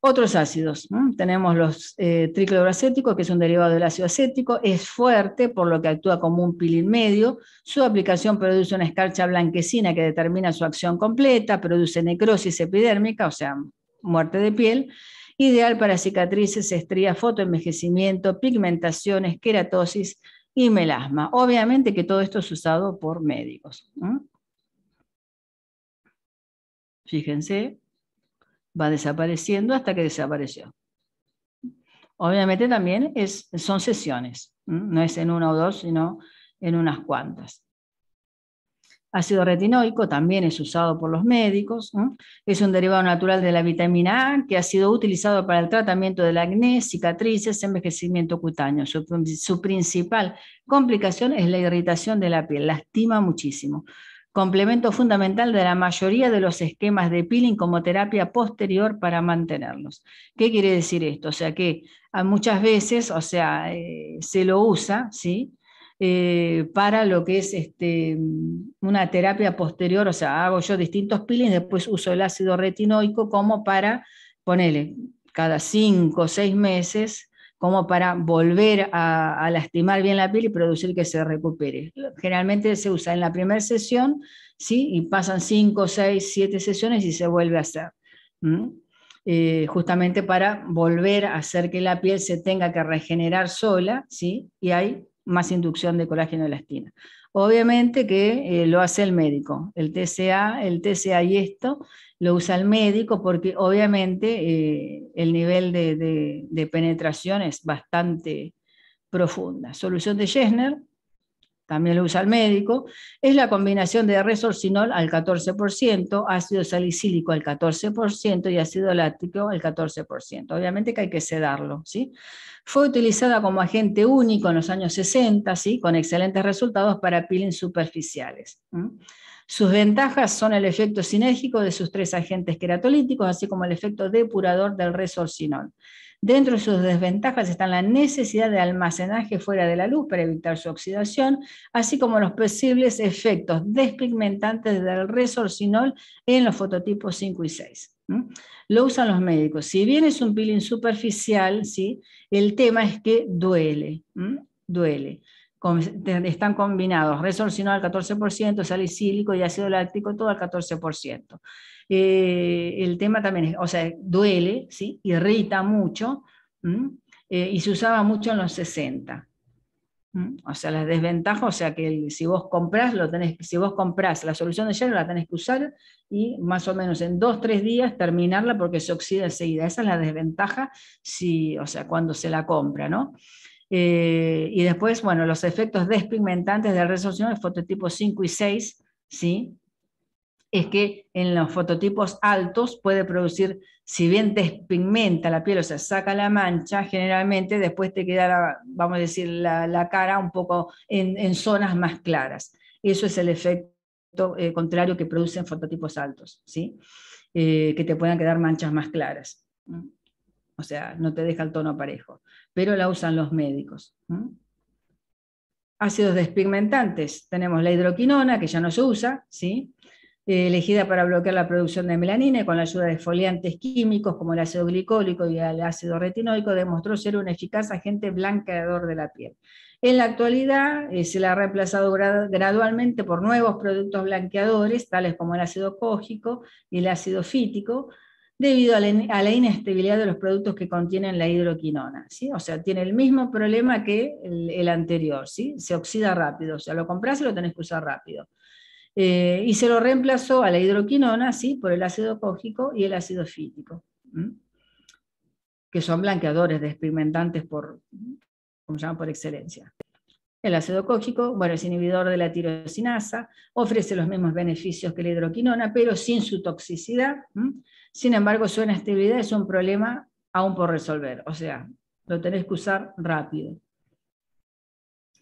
[SPEAKER 1] Otros ácidos, tenemos los eh, tricloracéticos, que es un derivado del ácido acético, es fuerte, por lo que actúa como un pilín medio, su aplicación produce una escarcha blanquecina que determina su acción completa, produce necrosis epidérmica, o sea, muerte de piel, ideal para cicatrices, estrías, fotoenvejecimiento, pigmentaciones, queratosis y melasma. Obviamente que todo esto es usado por médicos. Fíjense, va desapareciendo hasta que desapareció. Obviamente también es, son sesiones, no es en una o dos, sino en unas cuantas. Ácido retinoico también es usado por los médicos, es un derivado natural de la vitamina A que ha sido utilizado para el tratamiento del acné, cicatrices, envejecimiento cutáneo. Su, su principal complicación es la irritación de la piel, lastima muchísimo complemento fundamental de la mayoría de los esquemas de peeling como terapia posterior para mantenerlos. ¿Qué quiere decir esto? O sea que ah, muchas veces, o sea, eh, se lo usa, ¿sí? Eh, para lo que es este, una terapia posterior, o sea, hago yo distintos peelings, después uso el ácido retinoico como para, ponerle cada cinco o seis meses, como para volver a, lastimar bien la piel y producir que se recupere. Generalmente se usa en la primera sesión, ¿sí? y pasan 5, 6, 7 sesiones y se vuelve a hacer. Eh, justamente para volver a hacer que la piel se tenga que regenerar sola, ¿sí? y hay más inducción de colágeno elastina. Obviamente que eh, lo hace el médico. El TCA, el TCA y esto lo usa el médico porque obviamente eh, el nivel de, penetración es bastante profunda. Solución de Jessner también lo usa el médico, es la combinación de resorcinol al 14%, ácido salicílico al 14% y ácido láctico al 14%. Obviamente que hay que sedarlo, ¿sí? Fue utilizada como agente único en los años 60, ¿sí? Con excelentes resultados para peeling superficiales. Sus ventajas son el efecto sinérgico de sus tres agentes queratolíticos, así como el efecto depurador del resorcinol. Dentro de sus desventajas están la necesidad de almacenaje fuera de la luz para evitar su oxidación, así como los posibles efectos despigmentantes del resorcinol en los fototipos 5 y 6. Lo usan los médicos. Si bien es un peeling superficial, ¿sí? el tema es que duele, duele están combinados resorcinol al 14%, salicílico y ácido láctico, todo al 14%. Eh, el tema también es, o sea, duele, ¿sí? irrita mucho eh, y se usaba mucho en los 60. O sea, la desventaja o sea, que si vos compras, lo tenés, si vos comprás la solución de hierro, la tenés que usar y más o menos en dos, tres días terminarla porque se oxida enseguida. Esa es la desventaja, si, o sea, cuando se la compra, ¿no? Eh, y después, bueno, los efectos despigmentantes de la resolución, de fototipos 5 y 6, ¿sí? es que en los fototipos altos puede producir, si bien despigmenta la piel, o sea, saca la mancha, generalmente después te queda, vamos a decir, la, cara un poco en, zonas más claras. Eso es el efecto eh, contrario que producen fototipos altos, ¿sí? Eh, que te puedan quedar manchas más claras. O sea, no te deja el tono parejo pero la usan los médicos. Ácidos despigmentantes. Tenemos la hidroquinona, que ya no se usa, ¿sí? Eh, elegida para bloquear la producción de melanina y con la ayuda de foliantes químicos como el ácido glicólico y el ácido retinoico, demostró ser un eficaz agente blanqueador de la piel. En la actualidad eh, se la ha reemplazado gradualmente por nuevos productos blanqueadores, tales como el ácido cógico y el ácido fítico, debido a la, inestabilidad de los productos que contienen la hidroquinona. ¿sí? O sea, tiene el mismo problema que el, anterior, ¿sí? se oxida rápido, o sea, lo compras y lo tenés que usar rápido. Eh, y se lo reemplazó a la hidroquinona ¿sí? por el ácido cógico y el ácido fítico, que son blanqueadores de por, se por excelencia. El ácido cógico, bueno, es inhibidor de la tirosinasa, ofrece los mismos beneficios que la hidroquinona, pero sin su toxicidad. Sin embargo, su inestabilidad es un problema aún por resolver, o sea, lo tenés que usar rápido.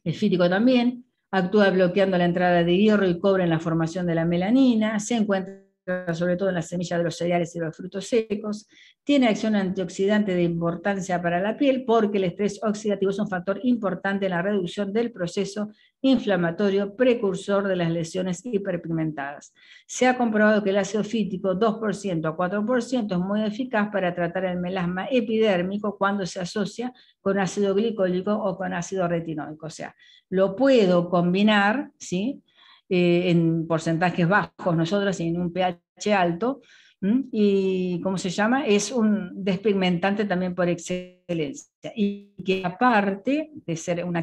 [SPEAKER 1] El fítico también actúa bloqueando la entrada de hierro y cobre en la formación de la melanina, se encuentra sobre todo en las semillas de los cereales y los frutos secos, tiene acción antioxidante de importancia para la piel porque el estrés oxidativo es un factor importante en la reducción del proceso inflamatorio precursor de las lesiones hiperpigmentadas. Se ha comprobado que el ácido fítico 2% a 4% es muy eficaz para tratar el melasma epidérmico cuando se asocia con ácido glicólico o con ácido retinoico. O sea, lo puedo combinar ¿sí? Eh, en porcentajes bajos nosotros y en un pH alto y ¿cómo se llama? Es un despigmentante también por excelencia. Y que aparte de ser un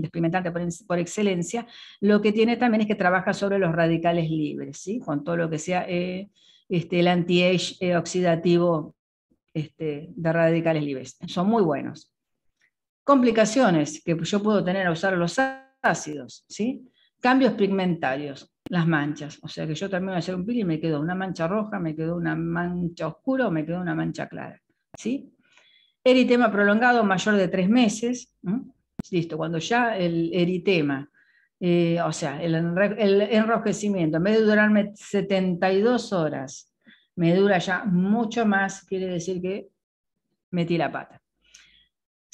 [SPEAKER 1] despigmentante por, excelencia, lo que tiene también es que trabaja sobre los radicales libres, ¿sí? Con todo lo que sea eh, este, el anti-age eh, oxidativo este, de radicales libres. Son muy buenos. Complicaciones que yo puedo tener al usar los ácidos, ¿sí? Cambios pigmentarios las manchas. O sea que yo también de a hacer un peeling y me quedó una mancha roja, me quedó una mancha oscura o me quedó una mancha clara. ¿sí? Eritema prolongado mayor de tres meses. Listo, cuando ya el eritema, eh, o sea, el, el, enrojecimiento, en vez de durarme 72 horas, me dura ya mucho más, quiere decir que metí la pata.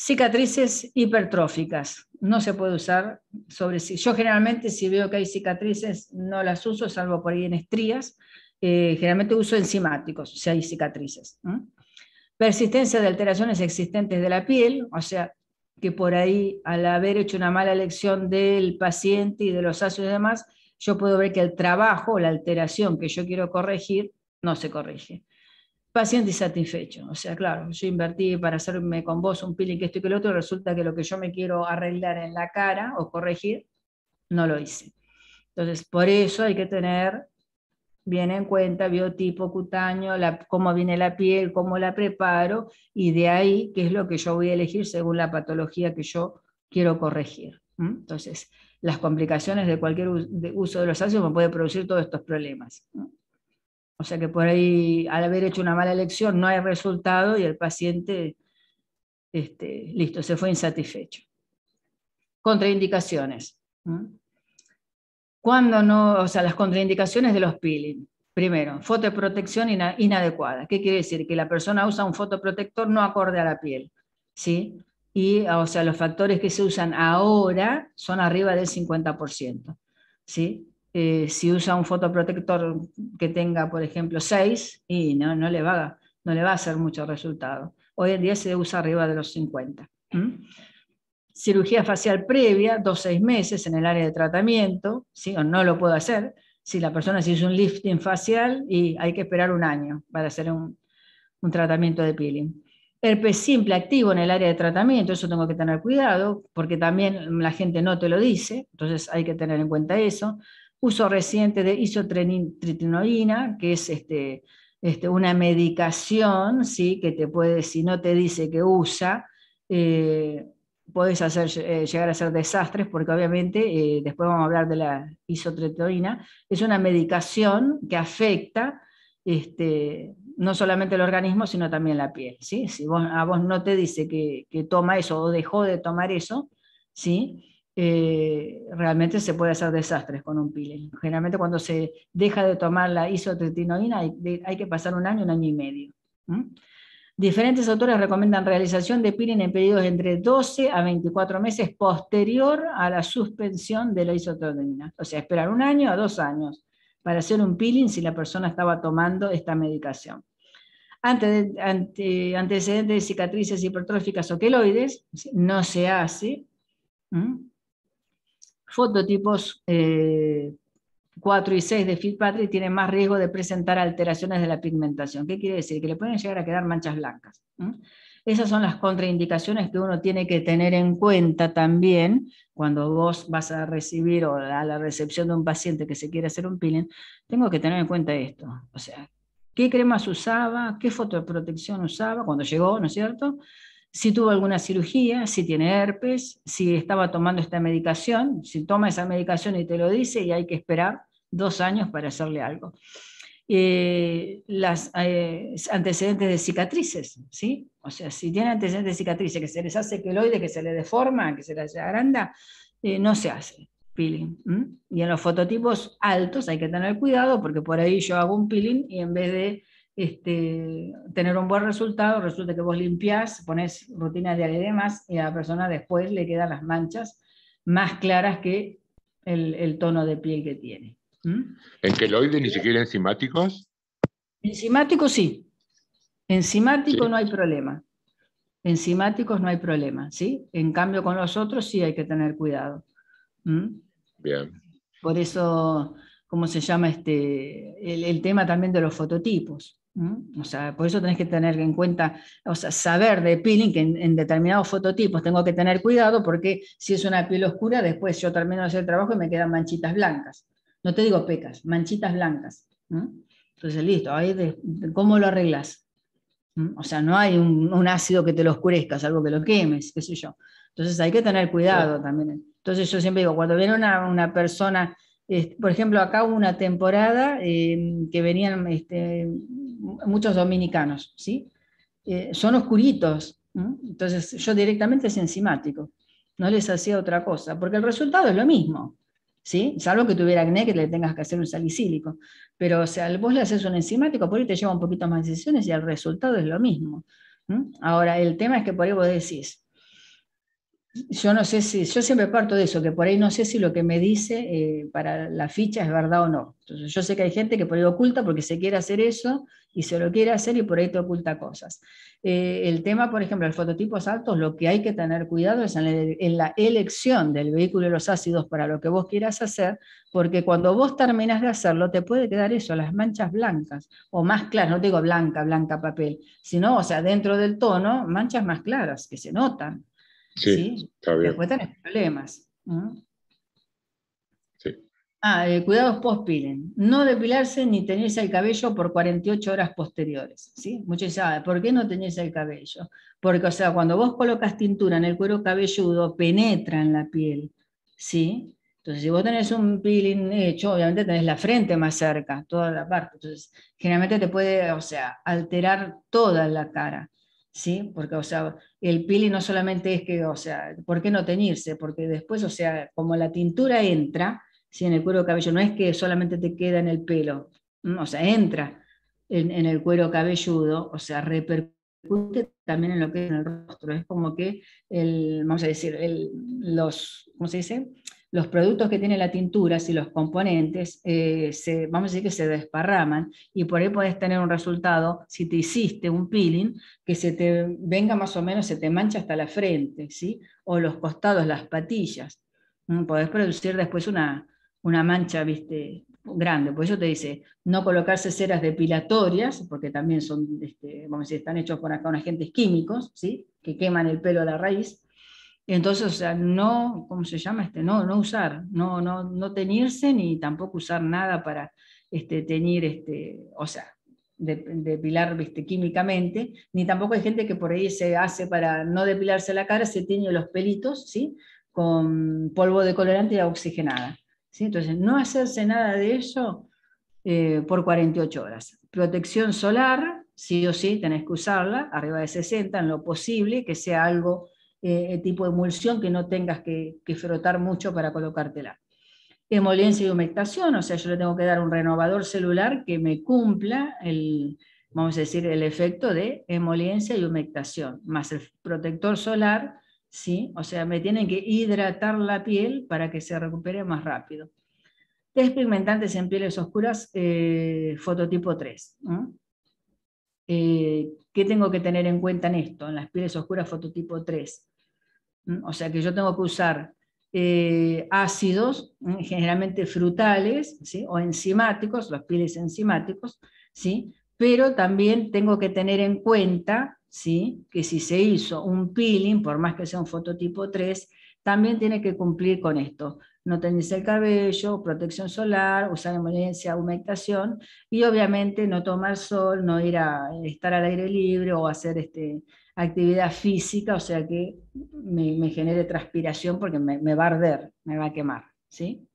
[SPEAKER 1] Cicatrices hipertróficas. No se puede usar sobre sí. Yo generalmente si veo que hay cicatrices no las uso, salvo por ahí en estrías. Eh, generalmente uso enzimáticos si hay cicatrices. Persistencia de alteraciones existentes de la piel, o sea, que por ahí al haber hecho una mala elección del paciente y de los ácidos y demás, yo puedo ver que el trabajo, la alteración que yo quiero corregir, no se corrige paciente insatisfecho. O sea, claro, yo invertí para hacerme con vos un peeling que esto y que lo otro, resulta que lo que yo me quiero arreglar en la cara o corregir, no lo hice. Entonces, por eso hay que tener bien en cuenta biotipo cutáneo, la, cómo viene la piel, cómo la preparo, y de ahí qué es lo que yo voy a elegir según la patología que yo quiero corregir. Entonces, las complicaciones de cualquier uso de los ácidos me puede producir todos estos problemas. O sea que por ahí, al haber hecho una mala elección, no hay resultado y el paciente, este, listo, se fue insatisfecho. Contraindicaciones. ¿Cuándo no, o sea, las contraindicaciones de los peeling. Primero, fotoprotección inadecuada. ¿Qué quiere decir? Que la persona usa un fotoprotector no acorde a la piel. ¿sí? Y, o sea, los factores que se usan ahora son arriba del 50%. ¿sí? Eh, si usa un fotoprotector que tenga, por ejemplo, 6, y no, le va, a, no le va a hacer mucho resultado. Hoy en día se usa arriba de los 50. ¿Mm? Cirugía facial previa, 2-6 meses en el área de tratamiento, Si o no lo puedo hacer. Si la persona se hizo un lifting facial y hay que esperar un año para hacer un, un tratamiento de peeling. Herpes simple activo en el área de tratamiento, eso tengo que tener cuidado, porque también la gente no te lo dice, entonces hay que tener en cuenta eso uso reciente de isotretinoína, que es este, este, una medicación ¿sí? que te puede, si no te dice que usa, eh, puedes hacer, eh, llegar a ser desastres, porque obviamente, eh, después vamos a hablar de la isotretinoína, es una medicación que afecta este, no solamente el organismo, sino también la piel. Si a vos no te dice que, que toma eso o dejó de tomar eso, ¿sí? Eh, realmente se puede hacer desastres con un peeling. Generalmente cuando se deja de tomar la isotretinoína hay, que pasar un año, un año y medio. Diferentes autores recomiendan realización de peeling en periodos entre 12 a 24 meses posterior a la suspensión de la isotretinoína. O sea, esperar un año a dos años para hacer un peeling si la persona estaba tomando esta medicación. antecedentes de cicatrices hipertróficas o queloides, no se hace fototipos 4 eh, y 6 de Fitzpatrick tienen más riesgo de presentar alteraciones de la pigmentación. ¿Qué quiere decir? Que le pueden llegar a quedar manchas blancas. Esas son las contraindicaciones que uno tiene que tener en cuenta también cuando vos vas a recibir o a la recepción de un paciente que se quiere hacer un peeling. Tengo que tener en cuenta esto. O sea, qué cremas usaba, qué fotoprotección usaba cuando llegó, ¿no es cierto? si tuvo alguna cirugía, si tiene herpes, si estaba tomando esta medicación, si toma esa medicación y te lo dice y hay que esperar dos años para hacerle algo. Los eh, las eh, antecedentes de cicatrices, ¿sí? O sea, si tiene antecedentes de cicatrices, que se les hace queloide, que se le deforma, que se les agranda, eh, no se hace peeling. Y en los fototipos altos hay que tener cuidado porque por ahí yo hago un peeling y en vez de este, tener un buen resultado, resulta que vos limpiás, pones rutinas de y y a la persona después le quedan las manchas más claras que el, tono de piel que tiene. ¿en
[SPEAKER 2] que queloide ni siquiera enzimáticos?
[SPEAKER 1] Enzimáticos sí. Enzimático no hay problema. Enzimáticos no hay problema, ¿sí? En cambio con los otros sí hay que tener cuidado. Por eso, ¿cómo se llama este? el, tema también de los fototipos. ¿Mm? O sea, por eso tenés que tener en cuenta, o sea, saber de peeling que en, determinados fototipos tengo que tener cuidado porque si es una piel oscura, después yo termino de hacer el trabajo y me quedan manchitas blancas. No te digo pecas, manchitas blancas. ¿Mm? Entonces, listo, ahí ¿cómo lo arreglas? ¿Mm? O sea, no hay un, ácido que te lo oscurezca, algo que lo quemes, qué sé yo. Entonces hay que tener cuidado también. Entonces yo siempre digo, cuando viene una, persona, por ejemplo, acá hubo una temporada eh, que venían este, muchos dominicanos, ¿sí? Eh, son oscuritos,
[SPEAKER 3] entonces
[SPEAKER 1] yo directamente es enzimático, no les hacía otra cosa, porque el resultado es lo mismo, ¿sí? Salvo que tuviera acné que le tengas que hacer un salicílico, pero o sea, vos le haces un enzimático, por ahí te lleva un poquito más de sesiones y el resultado es lo mismo. Ahora, el tema es que por ahí vos decís, yo no sé si, yo siempre parto de eso, que por ahí no sé si lo que me dice eh, para la ficha es verdad o no. Entonces, yo sé que hay gente que por ahí oculta porque se quiere hacer eso y se lo quiere hacer y por ahí te oculta cosas. Eh, el tema, por ejemplo, el fototipos altos, lo que hay que tener cuidado es en, la elección del vehículo y los ácidos para lo que vos quieras hacer, porque cuando vos terminas de hacerlo te puede quedar eso, las manchas blancas o más claras, no digo blanca, blanca papel, sino, o sea, dentro del tono, manchas más claras que se notan.
[SPEAKER 3] Sí, Después
[SPEAKER 1] tenés problemas. Ah, eh, cuidados post piling No depilarse ni tenerse el cabello por 48 horas posteriores. ¿sí? Muchos saben, ah, ¿por qué no tenés el cabello? Porque, o sea, cuando vos colocas tintura en el cuero cabelludo, penetra en la piel. ¿sí? Entonces, si vos tenés un peeling hecho, obviamente tenés la frente más cerca, toda la parte. Entonces, generalmente te puede, o sea, alterar toda la cara. ¿sí? Porque, o sea, el pili no solamente es que, o sea, ¿por qué no teñirse? Porque después, o sea, como la tintura entra, si En el cuero cabello, no es que solamente te queda en el pelo, o sea, entra en, en el cuero cabelludo, o sea, repercute también en lo que es en el rostro, es como que el, vamos a decir, el, los, ¿cómo se dice? los productos que tiene la tintura, si los componentes, eh, se, vamos a decir que se desparraman y por ahí puedes tener un resultado, si te hiciste un peeling, que se te venga más o menos, se te mancha hasta la frente, ¿sí? o los costados, las patillas. Mm, podés producir después una, una mancha ¿viste? grande. Por eso te dice, no colocarse ceras depilatorias, porque también son, este, vamos están hechos por acá agentes químicos, ¿sí? que queman el pelo a la raíz. Entonces, o sea, no, ¿cómo se llama este? No, no usar, no, no, no teñirse ni tampoco usar nada para este, teñir, este, o sea, depilar químicamente, ni tampoco hay gente que por ahí se hace para no depilarse la cara, se teñe los pelitos, ¿sí? Con polvo de colorante y oxigenada, ¿sí? Entonces, no hacerse nada de eso eh, por 48 horas. Protección solar, sí o sí, tenés que usarla, arriba de 60 en lo posible, que sea algo eh, tipo de emulsión que no tengas que, frotar mucho para colocártela. Emoliencia y humectación, o sea, yo le tengo que dar un renovador celular que me cumpla el, vamos a decir, el efecto de emoliencia y humectación, más el protector solar, ¿sí? o sea, me tienen que hidratar la piel para que se recupere más rápido. Test pigmentantes en pieles oscuras, eh, fototipo 3. Eh, ¿Qué tengo que tener en cuenta en esto? En las pieles oscuras fototipo 3. ¿Mm? O sea que yo tengo que usar eh, ácidos, generalmente frutales o enzimáticos, los pieles enzimáticos, ¿sí? pero también tengo que tener en cuenta ¿sí? que si se hizo un peeling, por más que sea un fototipo 3, también tiene que cumplir con esto no teñirse el cabello, protección solar, usar emergencia, humectación y obviamente no tomar sol, no ir a estar al aire libre o hacer este, actividad física, o sea que me, genere transpiración porque me, va a arder, me va a quemar. ¿sí?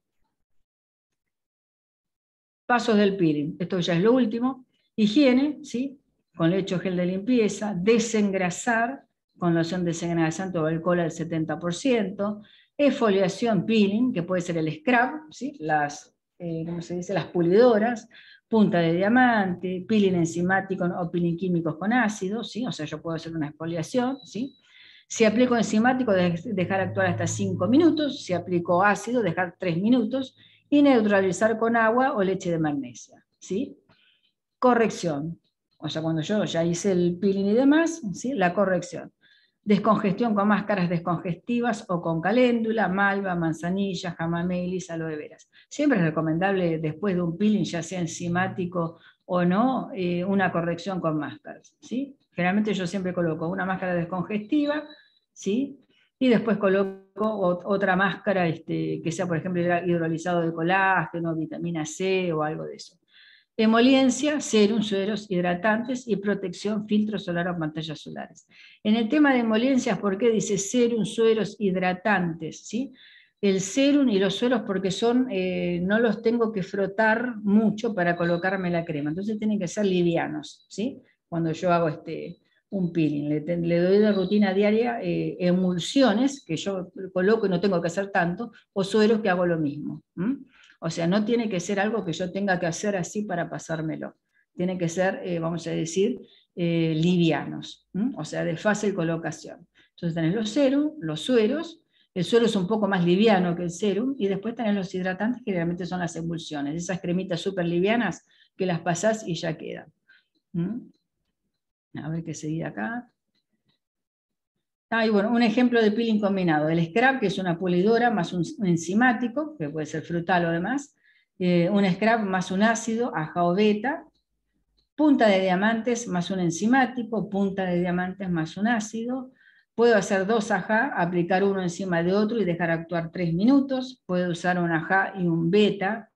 [SPEAKER 1] Pasos del peeling, esto ya es lo último. Higiene, ¿sí? con lecho gel de limpieza, desengrasar, con loción desengrasante o alcohol al 70%, Efoliación, peeling, que puede ser el scrub, ¿sí? las, eh, se dice? las pulidoras, punta de diamante, peeling enzimático o peeling químicos con ácido, ¿sí? o sea, yo puedo hacer una exfoliación. ¿sí? Si aplico enzimático, dejar actuar hasta 5 minutos. Si aplico ácido, dejar 3 minutos. Y neutralizar con agua o leche de magnesia. ¿sí? Corrección. O sea, cuando yo ya hice el peeling y demás, ¿sí? la corrección. Descongestión con máscaras descongestivas o con caléndula, malva, manzanilla, jamamelis, aloe veras. Siempre es recomendable después de un peeling, ya sea enzimático o no, eh, una corrección con máscaras. ¿sí? Generalmente yo siempre coloco una máscara descongestiva ¿sí? y después coloco otra máscara este, que sea, por ejemplo, hidrolizado de colágeno, vitamina C o algo de eso. Emoliencia, serum, sueros hidratantes y protección, filtro solar o pantallas solares. En el tema de emoliencias, ¿por qué dice serum, sueros hidratantes? ¿sí? El serum y los sueros porque son, eh, no los tengo que frotar mucho para colocarme la crema, entonces tienen que ser livianos, ¿sí? cuando yo hago este, un peeling, le, doy de rutina diaria eh, emulsiones, que yo coloco y no tengo que hacer tanto, o sueros que hago lo mismo. O sea, no tiene que ser algo que yo tenga que hacer así para pasármelo. Tiene que ser, eh, vamos a decir, eh, livianos, o sea, de fácil colocación. Entonces tenés los serum, los sueros, el suero es un poco más liviano que el serum, y después tenés los hidratantes, que generalmente son las emulsiones, esas cremitas súper livianas que las pasás y ya quedan. A ver qué seguía acá. Ah, un ejemplo de peeling combinado, el scrap, que es una pulidora más un, enzimático, que puede ser frutal o demás, eh, un scrap más un ácido, aja o beta, punta de diamantes más un enzimático, punta de diamantes más un ácido, puedo hacer dos ajá, aplicar uno encima de otro y dejar actuar tres minutos, puedo usar un ajá y un beta,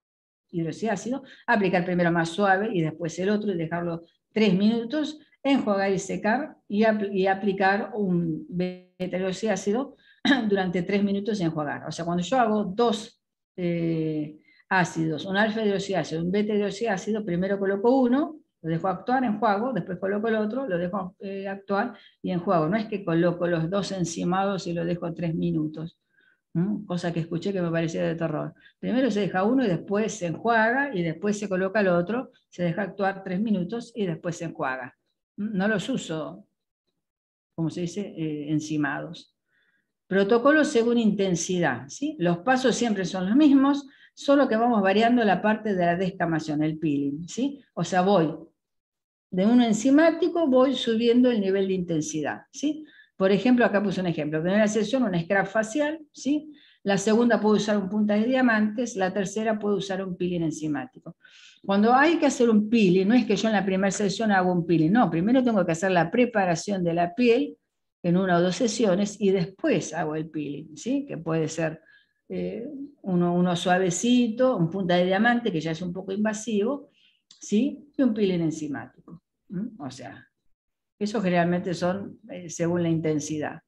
[SPEAKER 1] hidroxiácido, aplicar primero más suave y después el otro y dejarlo tres minutos, enjuagar y secar y, aplicar un y ácido durante tres minutos y enjuagar. O sea, cuando yo hago dos eh, ácidos, un alfa hidroxiácido, un beta ácido primero coloco uno, lo dejo actuar, enjuago, después coloco el otro, lo dejo eh, actuar y enjuago. No es que coloco los dos encimados y lo dejo tres minutos, cosa que escuché que me parecía de terror. Primero se deja uno y después se enjuaga y después se coloca el otro, se deja actuar tres minutos y después se enjuaga no los uso, como se dice, enzimados. Eh, encimados. Protocolos según intensidad. ¿sí? Los pasos siempre son los mismos, solo que vamos variando la parte de la descamación, el peeling. ¿sí? O sea, voy de un enzimático, voy subiendo el nivel de intensidad. ¿sí? Por ejemplo, acá puse un ejemplo. una sesión, un scrap facial. ¿sí? la segunda puede usar un punta de diamantes, la tercera puede usar un peeling enzimático. Cuando hay que hacer un peeling, no es que yo en la primera sesión hago un peeling, no, primero tengo que hacer la preparación de la piel en una o dos sesiones y después hago el peeling, ¿sí? que puede ser eh, uno, suavecito, un punta de diamante que ya es un poco invasivo, ¿sí? y un peeling enzimático. O sea, eso generalmente son eh, según la intensidad.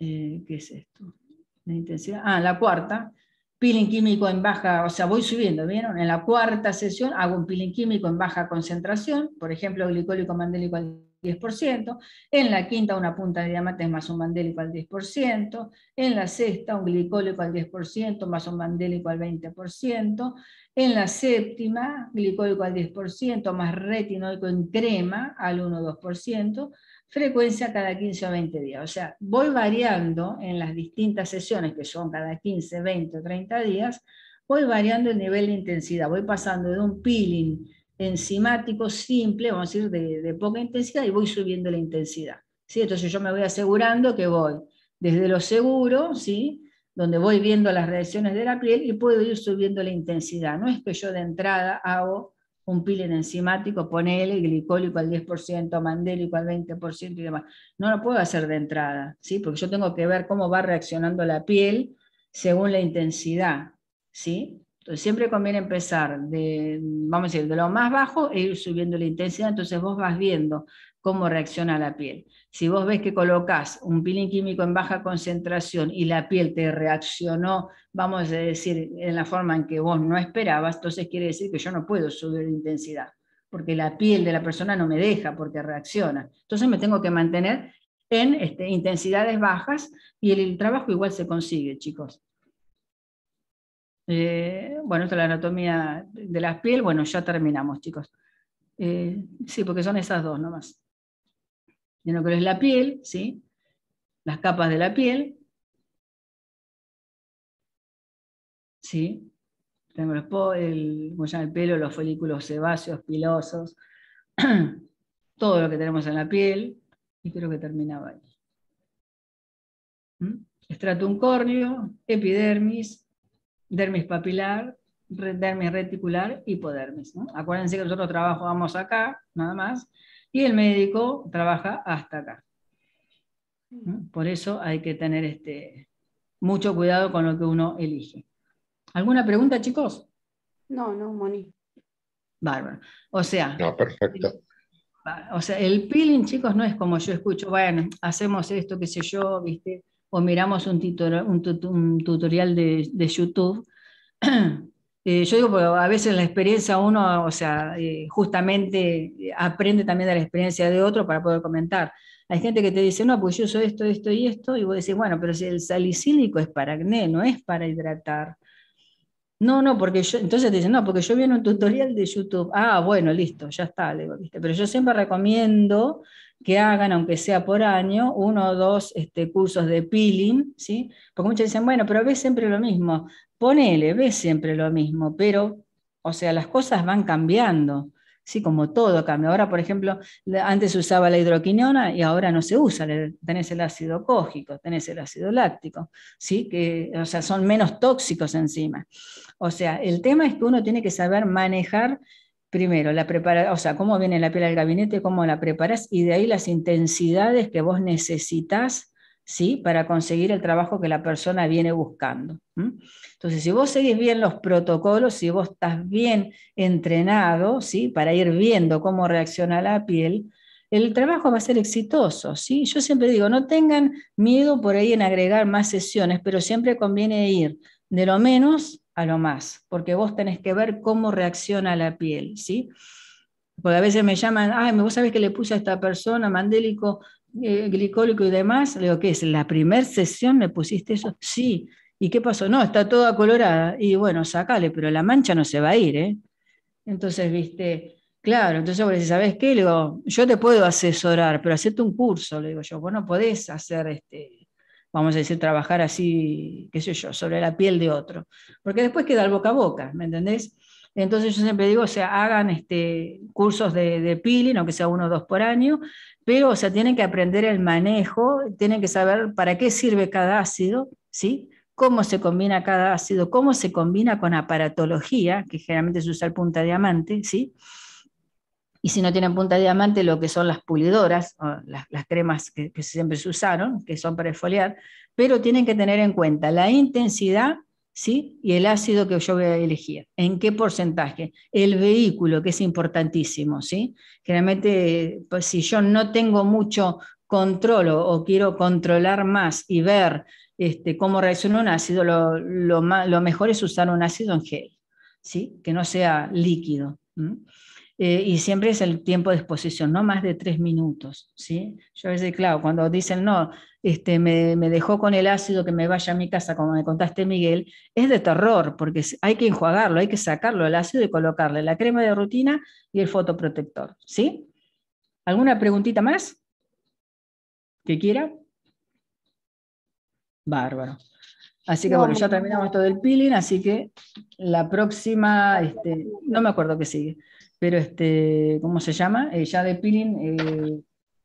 [SPEAKER 1] Eh, ¿qué es esto? La intensidad. Ah, la cuarta, peeling químico en baja, o sea, voy subiendo, ¿vieron? En la cuarta sesión hago un peeling químico en baja concentración, por ejemplo, glicólico mandélico al 10%, en la quinta una punta de diamantes más un mandélico al 10%, en la sexta un glicólico al 10% más un mandélico al 20%, en la séptima glicólico al 10% más retinoico en crema al 1-2%, frecuencia cada 15 o 20 días. O sea, voy variando en las distintas sesiones, que son cada 15, 20 o 30 días, voy variando el nivel de intensidad, voy pasando de un peeling enzimático simple, vamos a decir, de, poca intensidad, y voy subiendo la intensidad. Entonces yo me voy asegurando que voy desde lo seguro, ¿sí? donde voy viendo las reacciones de la piel y puedo ir subiendo la intensidad. No es que yo de entrada hago un peeling enzimático, ponele glicólico al 10%, mandélico al 20% y demás. No lo puedo hacer de entrada, ¿sí? porque yo tengo que ver cómo va reaccionando la piel según la intensidad. ¿sí? Entonces siempre conviene empezar de, vamos a decir, de lo más bajo e ir subiendo la intensidad, entonces vos vas viendo cómo reacciona la piel. Si vos ves que colocas un peeling químico en baja concentración y la piel te reaccionó, vamos a decir, en la forma en que vos no esperabas, entonces quiere decir que yo no puedo subir intensidad, porque la piel de la persona no me deja, porque reacciona. Entonces me tengo que mantener en este, intensidades bajas y el, trabajo igual se consigue, chicos. Eh, bueno, esta es la anatomía de la piel. Bueno, ya terminamos, chicos. Eh, sí, porque son esas dos nomás de lo que es la piel, ¿sí? las capas de la piel. ¿sí? Tenemos el, el pelo, los folículos sebáceos, pilosos, todo lo que tenemos en la piel, y creo que terminaba ahí. estrato ¿Mm? Estratum córneo, epidermis, dermis papilar, dermis reticular, hipodermis. ¿no? Acuérdense que nosotros trabajamos acá, nada más, y el médico trabaja hasta acá. Mm. Por eso hay que tener este, mucho cuidado con lo que uno elige. ¿Alguna pregunta, chicos? No, no, Moni. Bárbaro. O sea. No, perfecto. O sea, el peeling, chicos, no es como yo escucho, bueno, hacemos esto, qué sé yo, ¿viste? O miramos un, tutorial, de, de YouTube Eh, yo digo, a veces la experiencia uno, o sea, eh, justamente aprende también de la experiencia de otro para poder comentar. Hay gente que te dice, no, pues yo uso esto, esto y esto, y vos decís, bueno, pero si el salicílico es para acné, no es para hidratar. No, no, porque yo, entonces te dicen, no, porque yo vi en un tutorial de YouTube. Ah, bueno, listo, ya está, Pero yo siempre recomiendo que hagan, aunque sea por año, uno o dos este, cursos de peeling, ¿sí? Porque muchas dicen, bueno, pero ves siempre lo mismo ponele, ves siempre lo mismo, pero, o sea, las cosas van cambiando. Sí, como todo cambia. Ahora, por ejemplo, antes se usaba la hidroquinona y ahora no se usa. Tenés el ácido cógico, tenés el ácido láctico, ¿sí? que o sea, son menos tóxicos encima. O sea, el tema es que uno tiene que saber manejar primero la prepara, o sea, cómo viene la piel al gabinete, cómo la preparas y de ahí las intensidades que vos necesitas ¿sí? para conseguir el trabajo que la persona viene buscando. Entonces, si vos seguís bien los protocolos, si vos estás bien entrenado ¿sí? para ir viendo cómo reacciona la piel, el trabajo va a ser exitoso. ¿sí? Yo siempre digo, no tengan miedo por ahí en agregar más sesiones, pero siempre conviene ir de lo menos a lo más, porque vos tenés que ver cómo reacciona la piel. ¿sí? Porque a veces me llaman, vos sabés que le puse a esta persona mandélico eh, glicólico y demás. Le digo, ¿qué es? ¿La primera sesión me pusiste eso? Sí. ¿Y qué pasó? No, está toda colorada. Y bueno, sacale, pero la mancha no se va a ir, ¿eh? Entonces, viste, claro, entonces vos ¿sabes qué? Le digo, yo te puedo asesorar, pero hacerte un curso, le digo yo, vos no podés hacer este, vamos a decir, trabajar así, qué sé yo, sobre la piel de otro. Porque después queda el boca a boca, ¿me entendés? Entonces yo siempre digo, o sea, hagan este, cursos de, de peeling, aunque sea uno o dos por año, pero o sea, tienen que aprender el manejo, tienen que saber para qué sirve cada ácido, ¿sí? cómo se combina cada ácido, cómo se combina con aparatología, que generalmente se usa el punta diamante, ¿sí? y si no tienen punta diamante, lo que son las pulidoras, las, cremas que, que, siempre se usaron, que son para esfoliar, pero tienen que tener en cuenta la intensidad ¿sí? Y el ácido que yo voy a elegir, ¿en qué porcentaje? El vehículo, que es importantísimo, ¿sí? Generalmente, pues, si yo no tengo mucho control o, quiero controlar más y ver este, cómo reacciona un ácido, lo, lo, mejor es usar un ácido en gel, ¿sí? Que no sea líquido. Eh, y siempre es el tiempo de exposición, no más de tres minutos, ¿sí? Yo a veces, claro, cuando dicen, no, este, me, dejó con el ácido que me vaya a mi casa, como me contaste Miguel, es de terror, porque hay que enjuagarlo, hay que sacarlo el ácido y colocarle la crema de rutina y el fotoprotector, ¿sí? ¿Alguna preguntita más? ¿Que quiera? Bárbaro. Así que bueno, ya terminamos todo del peeling, así que la próxima, este, no me acuerdo qué sigue pero este, ¿cómo se llama? Eh, ya de peeling, eh,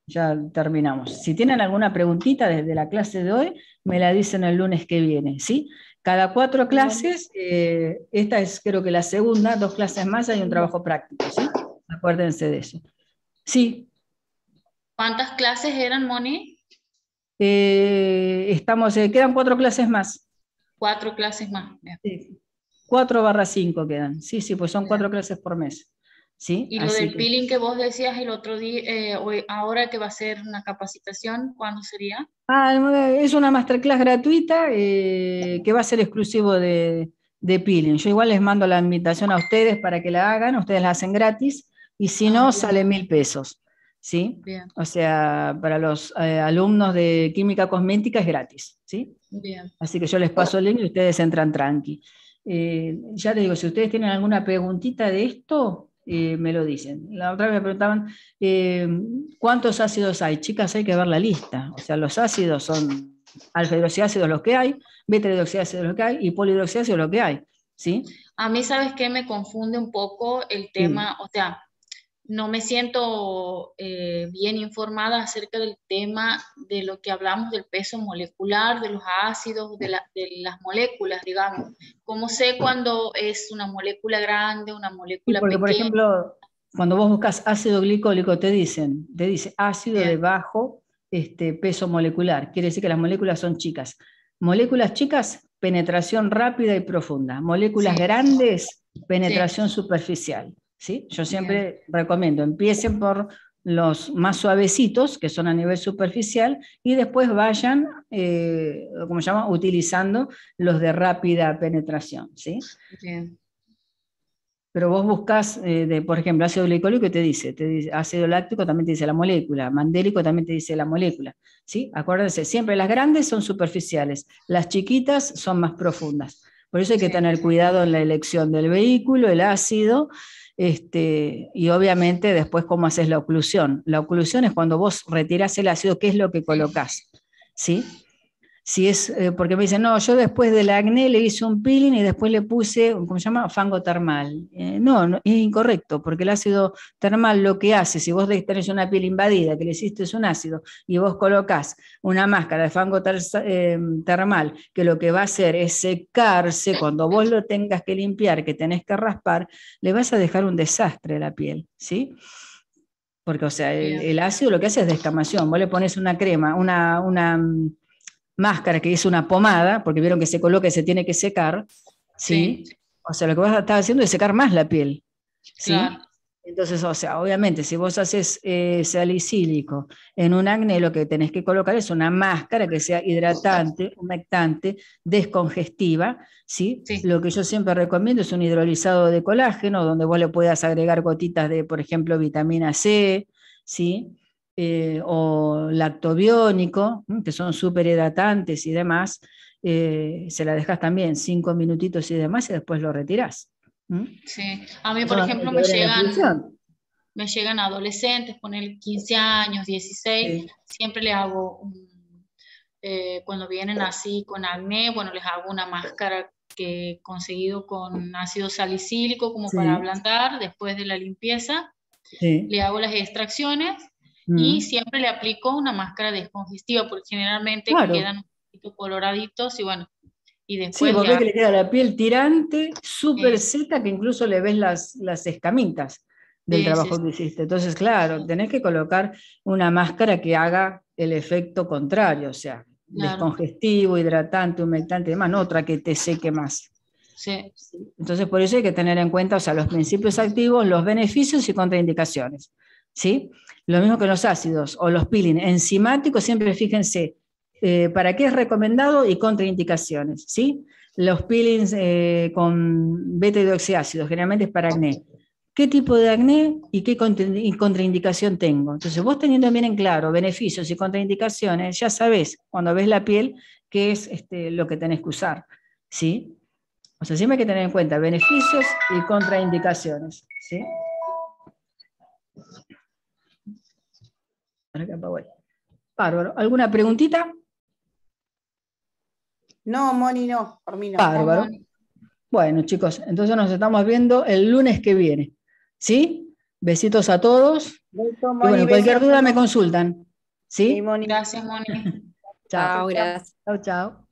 [SPEAKER 1] ya terminamos. Si tienen alguna preguntita desde la clase de hoy, me la dicen el lunes que viene, ¿sí? Cada cuatro clases, eh, esta es creo que la segunda, dos clases más, hay un trabajo práctico, ¿sí? Acuérdense de eso. Sí.
[SPEAKER 4] ¿Cuántas clases eran, Moni?
[SPEAKER 1] estamos, quedan cuatro clases más.
[SPEAKER 4] Cuatro clases más.
[SPEAKER 1] Cuatro barra cinco quedan. Sí, sí, pues son cuatro clases por mes. ¿sí? Y lo del peeling
[SPEAKER 4] que vos decías el otro día, eh, eh, ahora que va a ser una capacitación, ¿cuándo sería?
[SPEAKER 1] Ah, eh, es una masterclass gratuita que va a ser exclusivo de, peeling. Yo igual les mando la invitación a ustedes para que la hagan, ustedes la hacen gratis y si ah, no, sale mil pesos. ¿Sí? O sea, para los alumnos de química cosmética es gratis, ¿sí? Así que yo les paso el link y ustedes entran tranqui. ya les digo, si ustedes tienen alguna preguntita de esto, eh, me lo dicen. La otra vez me preguntaban, eh, ¿cuántos ácidos hay? Chicas, hay que ver la lista. O sea, los ácidos son alfa los que hay, beta hidroxiácidos los que hay y polihidroxiácidos los que hay. ¿sí? A mí, ¿sabes
[SPEAKER 4] qué? Me confunde un poco el tema, o sea, no me siento eh, bien informada acerca del tema de lo que hablamos del peso molecular, de los ácidos, de, las moléculas, digamos. ¿Cómo sé cuándo es una molécula grande, una molécula porque, pequeña? Por
[SPEAKER 1] ejemplo, cuando vos buscas ácido glicólico, te dicen, te dice ácido de bajo este, peso molecular. Quiere decir que las moléculas son chicas. Moléculas chicas, penetración rápida y profunda. Moléculas grandes, penetración superficial. Yo siempre recomiendo, empiecen por los más suavecitos, que son a nivel superficial, y después vayan, eh, como se llama, utilizando los de rápida penetración, ¿sí? Pero vos buscas, eh, por ejemplo, ácido glicólico y te dice, te dice, ácido láctico también te dice la molécula, mandélico también te dice la molécula, ¿sí? Acuérdense, siempre las grandes son superficiales, las chiquitas son más profundas. Por eso hay que tener cuidado en la elección del vehículo, el ácido, este, y obviamente después cómo haces la oclusión. La oclusión es cuando vos retirás el ácido, ¿qué es lo que colocas? ¿Sí? si es, eh, porque me dicen, no, yo después del acné le hice un peeling y después le puse, ¿cómo se llama? Fango termal. Eh, no, es incorrecto, porque el ácido termal lo que hace, si vos tenés una piel invadida, que le hiciste es un ácido, y vos colocas una máscara de fango eh, termal, que lo que va a hacer es secarse, cuando vos lo tengas que limpiar, que tenés que raspar, le vas a dejar un desastre a la piel, ¿sí? Porque, o sea, el, ácido lo que hace es descamación. Vos le pones una crema, una, una mm, máscara, que es una pomada, porque vieron que se coloca y se tiene que secar, ¿sí? O sea, lo que vas a estar haciendo es secar más la piel, ¿sí? Entonces, o sea, obviamente, si vos haces eh, salicílico en un acné, lo que tenés que colocar es una máscara que sea hidratante, humectante, descongestiva, Lo que yo siempre recomiendo es un hidrolizado de colágeno, donde vos le puedas agregar gotitas de, por ejemplo, vitamina C, ¿sí? Eh, o lactobiónico, que son súper hidratantes y demás, eh, se la dejas también cinco minutitos y demás y después lo retiras
[SPEAKER 4] Sí, a mí por ejemplo me llegan, me llegan adolescentes, poner 15 años, 16, siempre le hago eh, cuando vienen así con acné, bueno, les hago una máscara que he conseguido con ácido salicílico como para ablandar después de la limpieza. Le hago las extracciones y mm. siempre le aplico una máscara descongestiva porque generalmente quedan un poquito coloraditos y bueno. Y después sí, porque le
[SPEAKER 1] queda la piel tirante, súper seca, que incluso le ves las, las escamitas del trabajo que hiciste. Entonces, claro, tenés que colocar una máscara que haga el efecto contrario, o sea, descongestivo, hidratante, humectante y demás, no otra que te seque más. sí. Entonces, por eso hay que tener en cuenta, o sea, los principios activos, los beneficios y contraindicaciones, ¿sí? Lo mismo que los ácidos o los peeling enzimáticos, siempre fíjense eh, para qué es recomendado y contraindicaciones, ¿sí? Los peelings eh, con beta-hidroxiácidos, generalmente es para acné. ¿Qué tipo de acné y qué contraindicación tengo? Entonces, vos teniendo bien en claro beneficios y contraindicaciones, ya sabés cuando ves la piel qué es este, lo que tenés que usar, ¿sí? O sea, siempre hay que tener en cuenta beneficios y contraindicaciones, ¿sí? Bárbaro. ¿Alguna preguntita? No, Moni, no, por mí no. Bárbaro. Bueno, chicos, entonces nos estamos viendo el lunes que viene. ¿Sí? Besitos a todos. y bueno, cualquier duda me consultan. ¿Sí?
[SPEAKER 3] sí Moni. Gracias, Moni. chao, gracias. Chao, chao.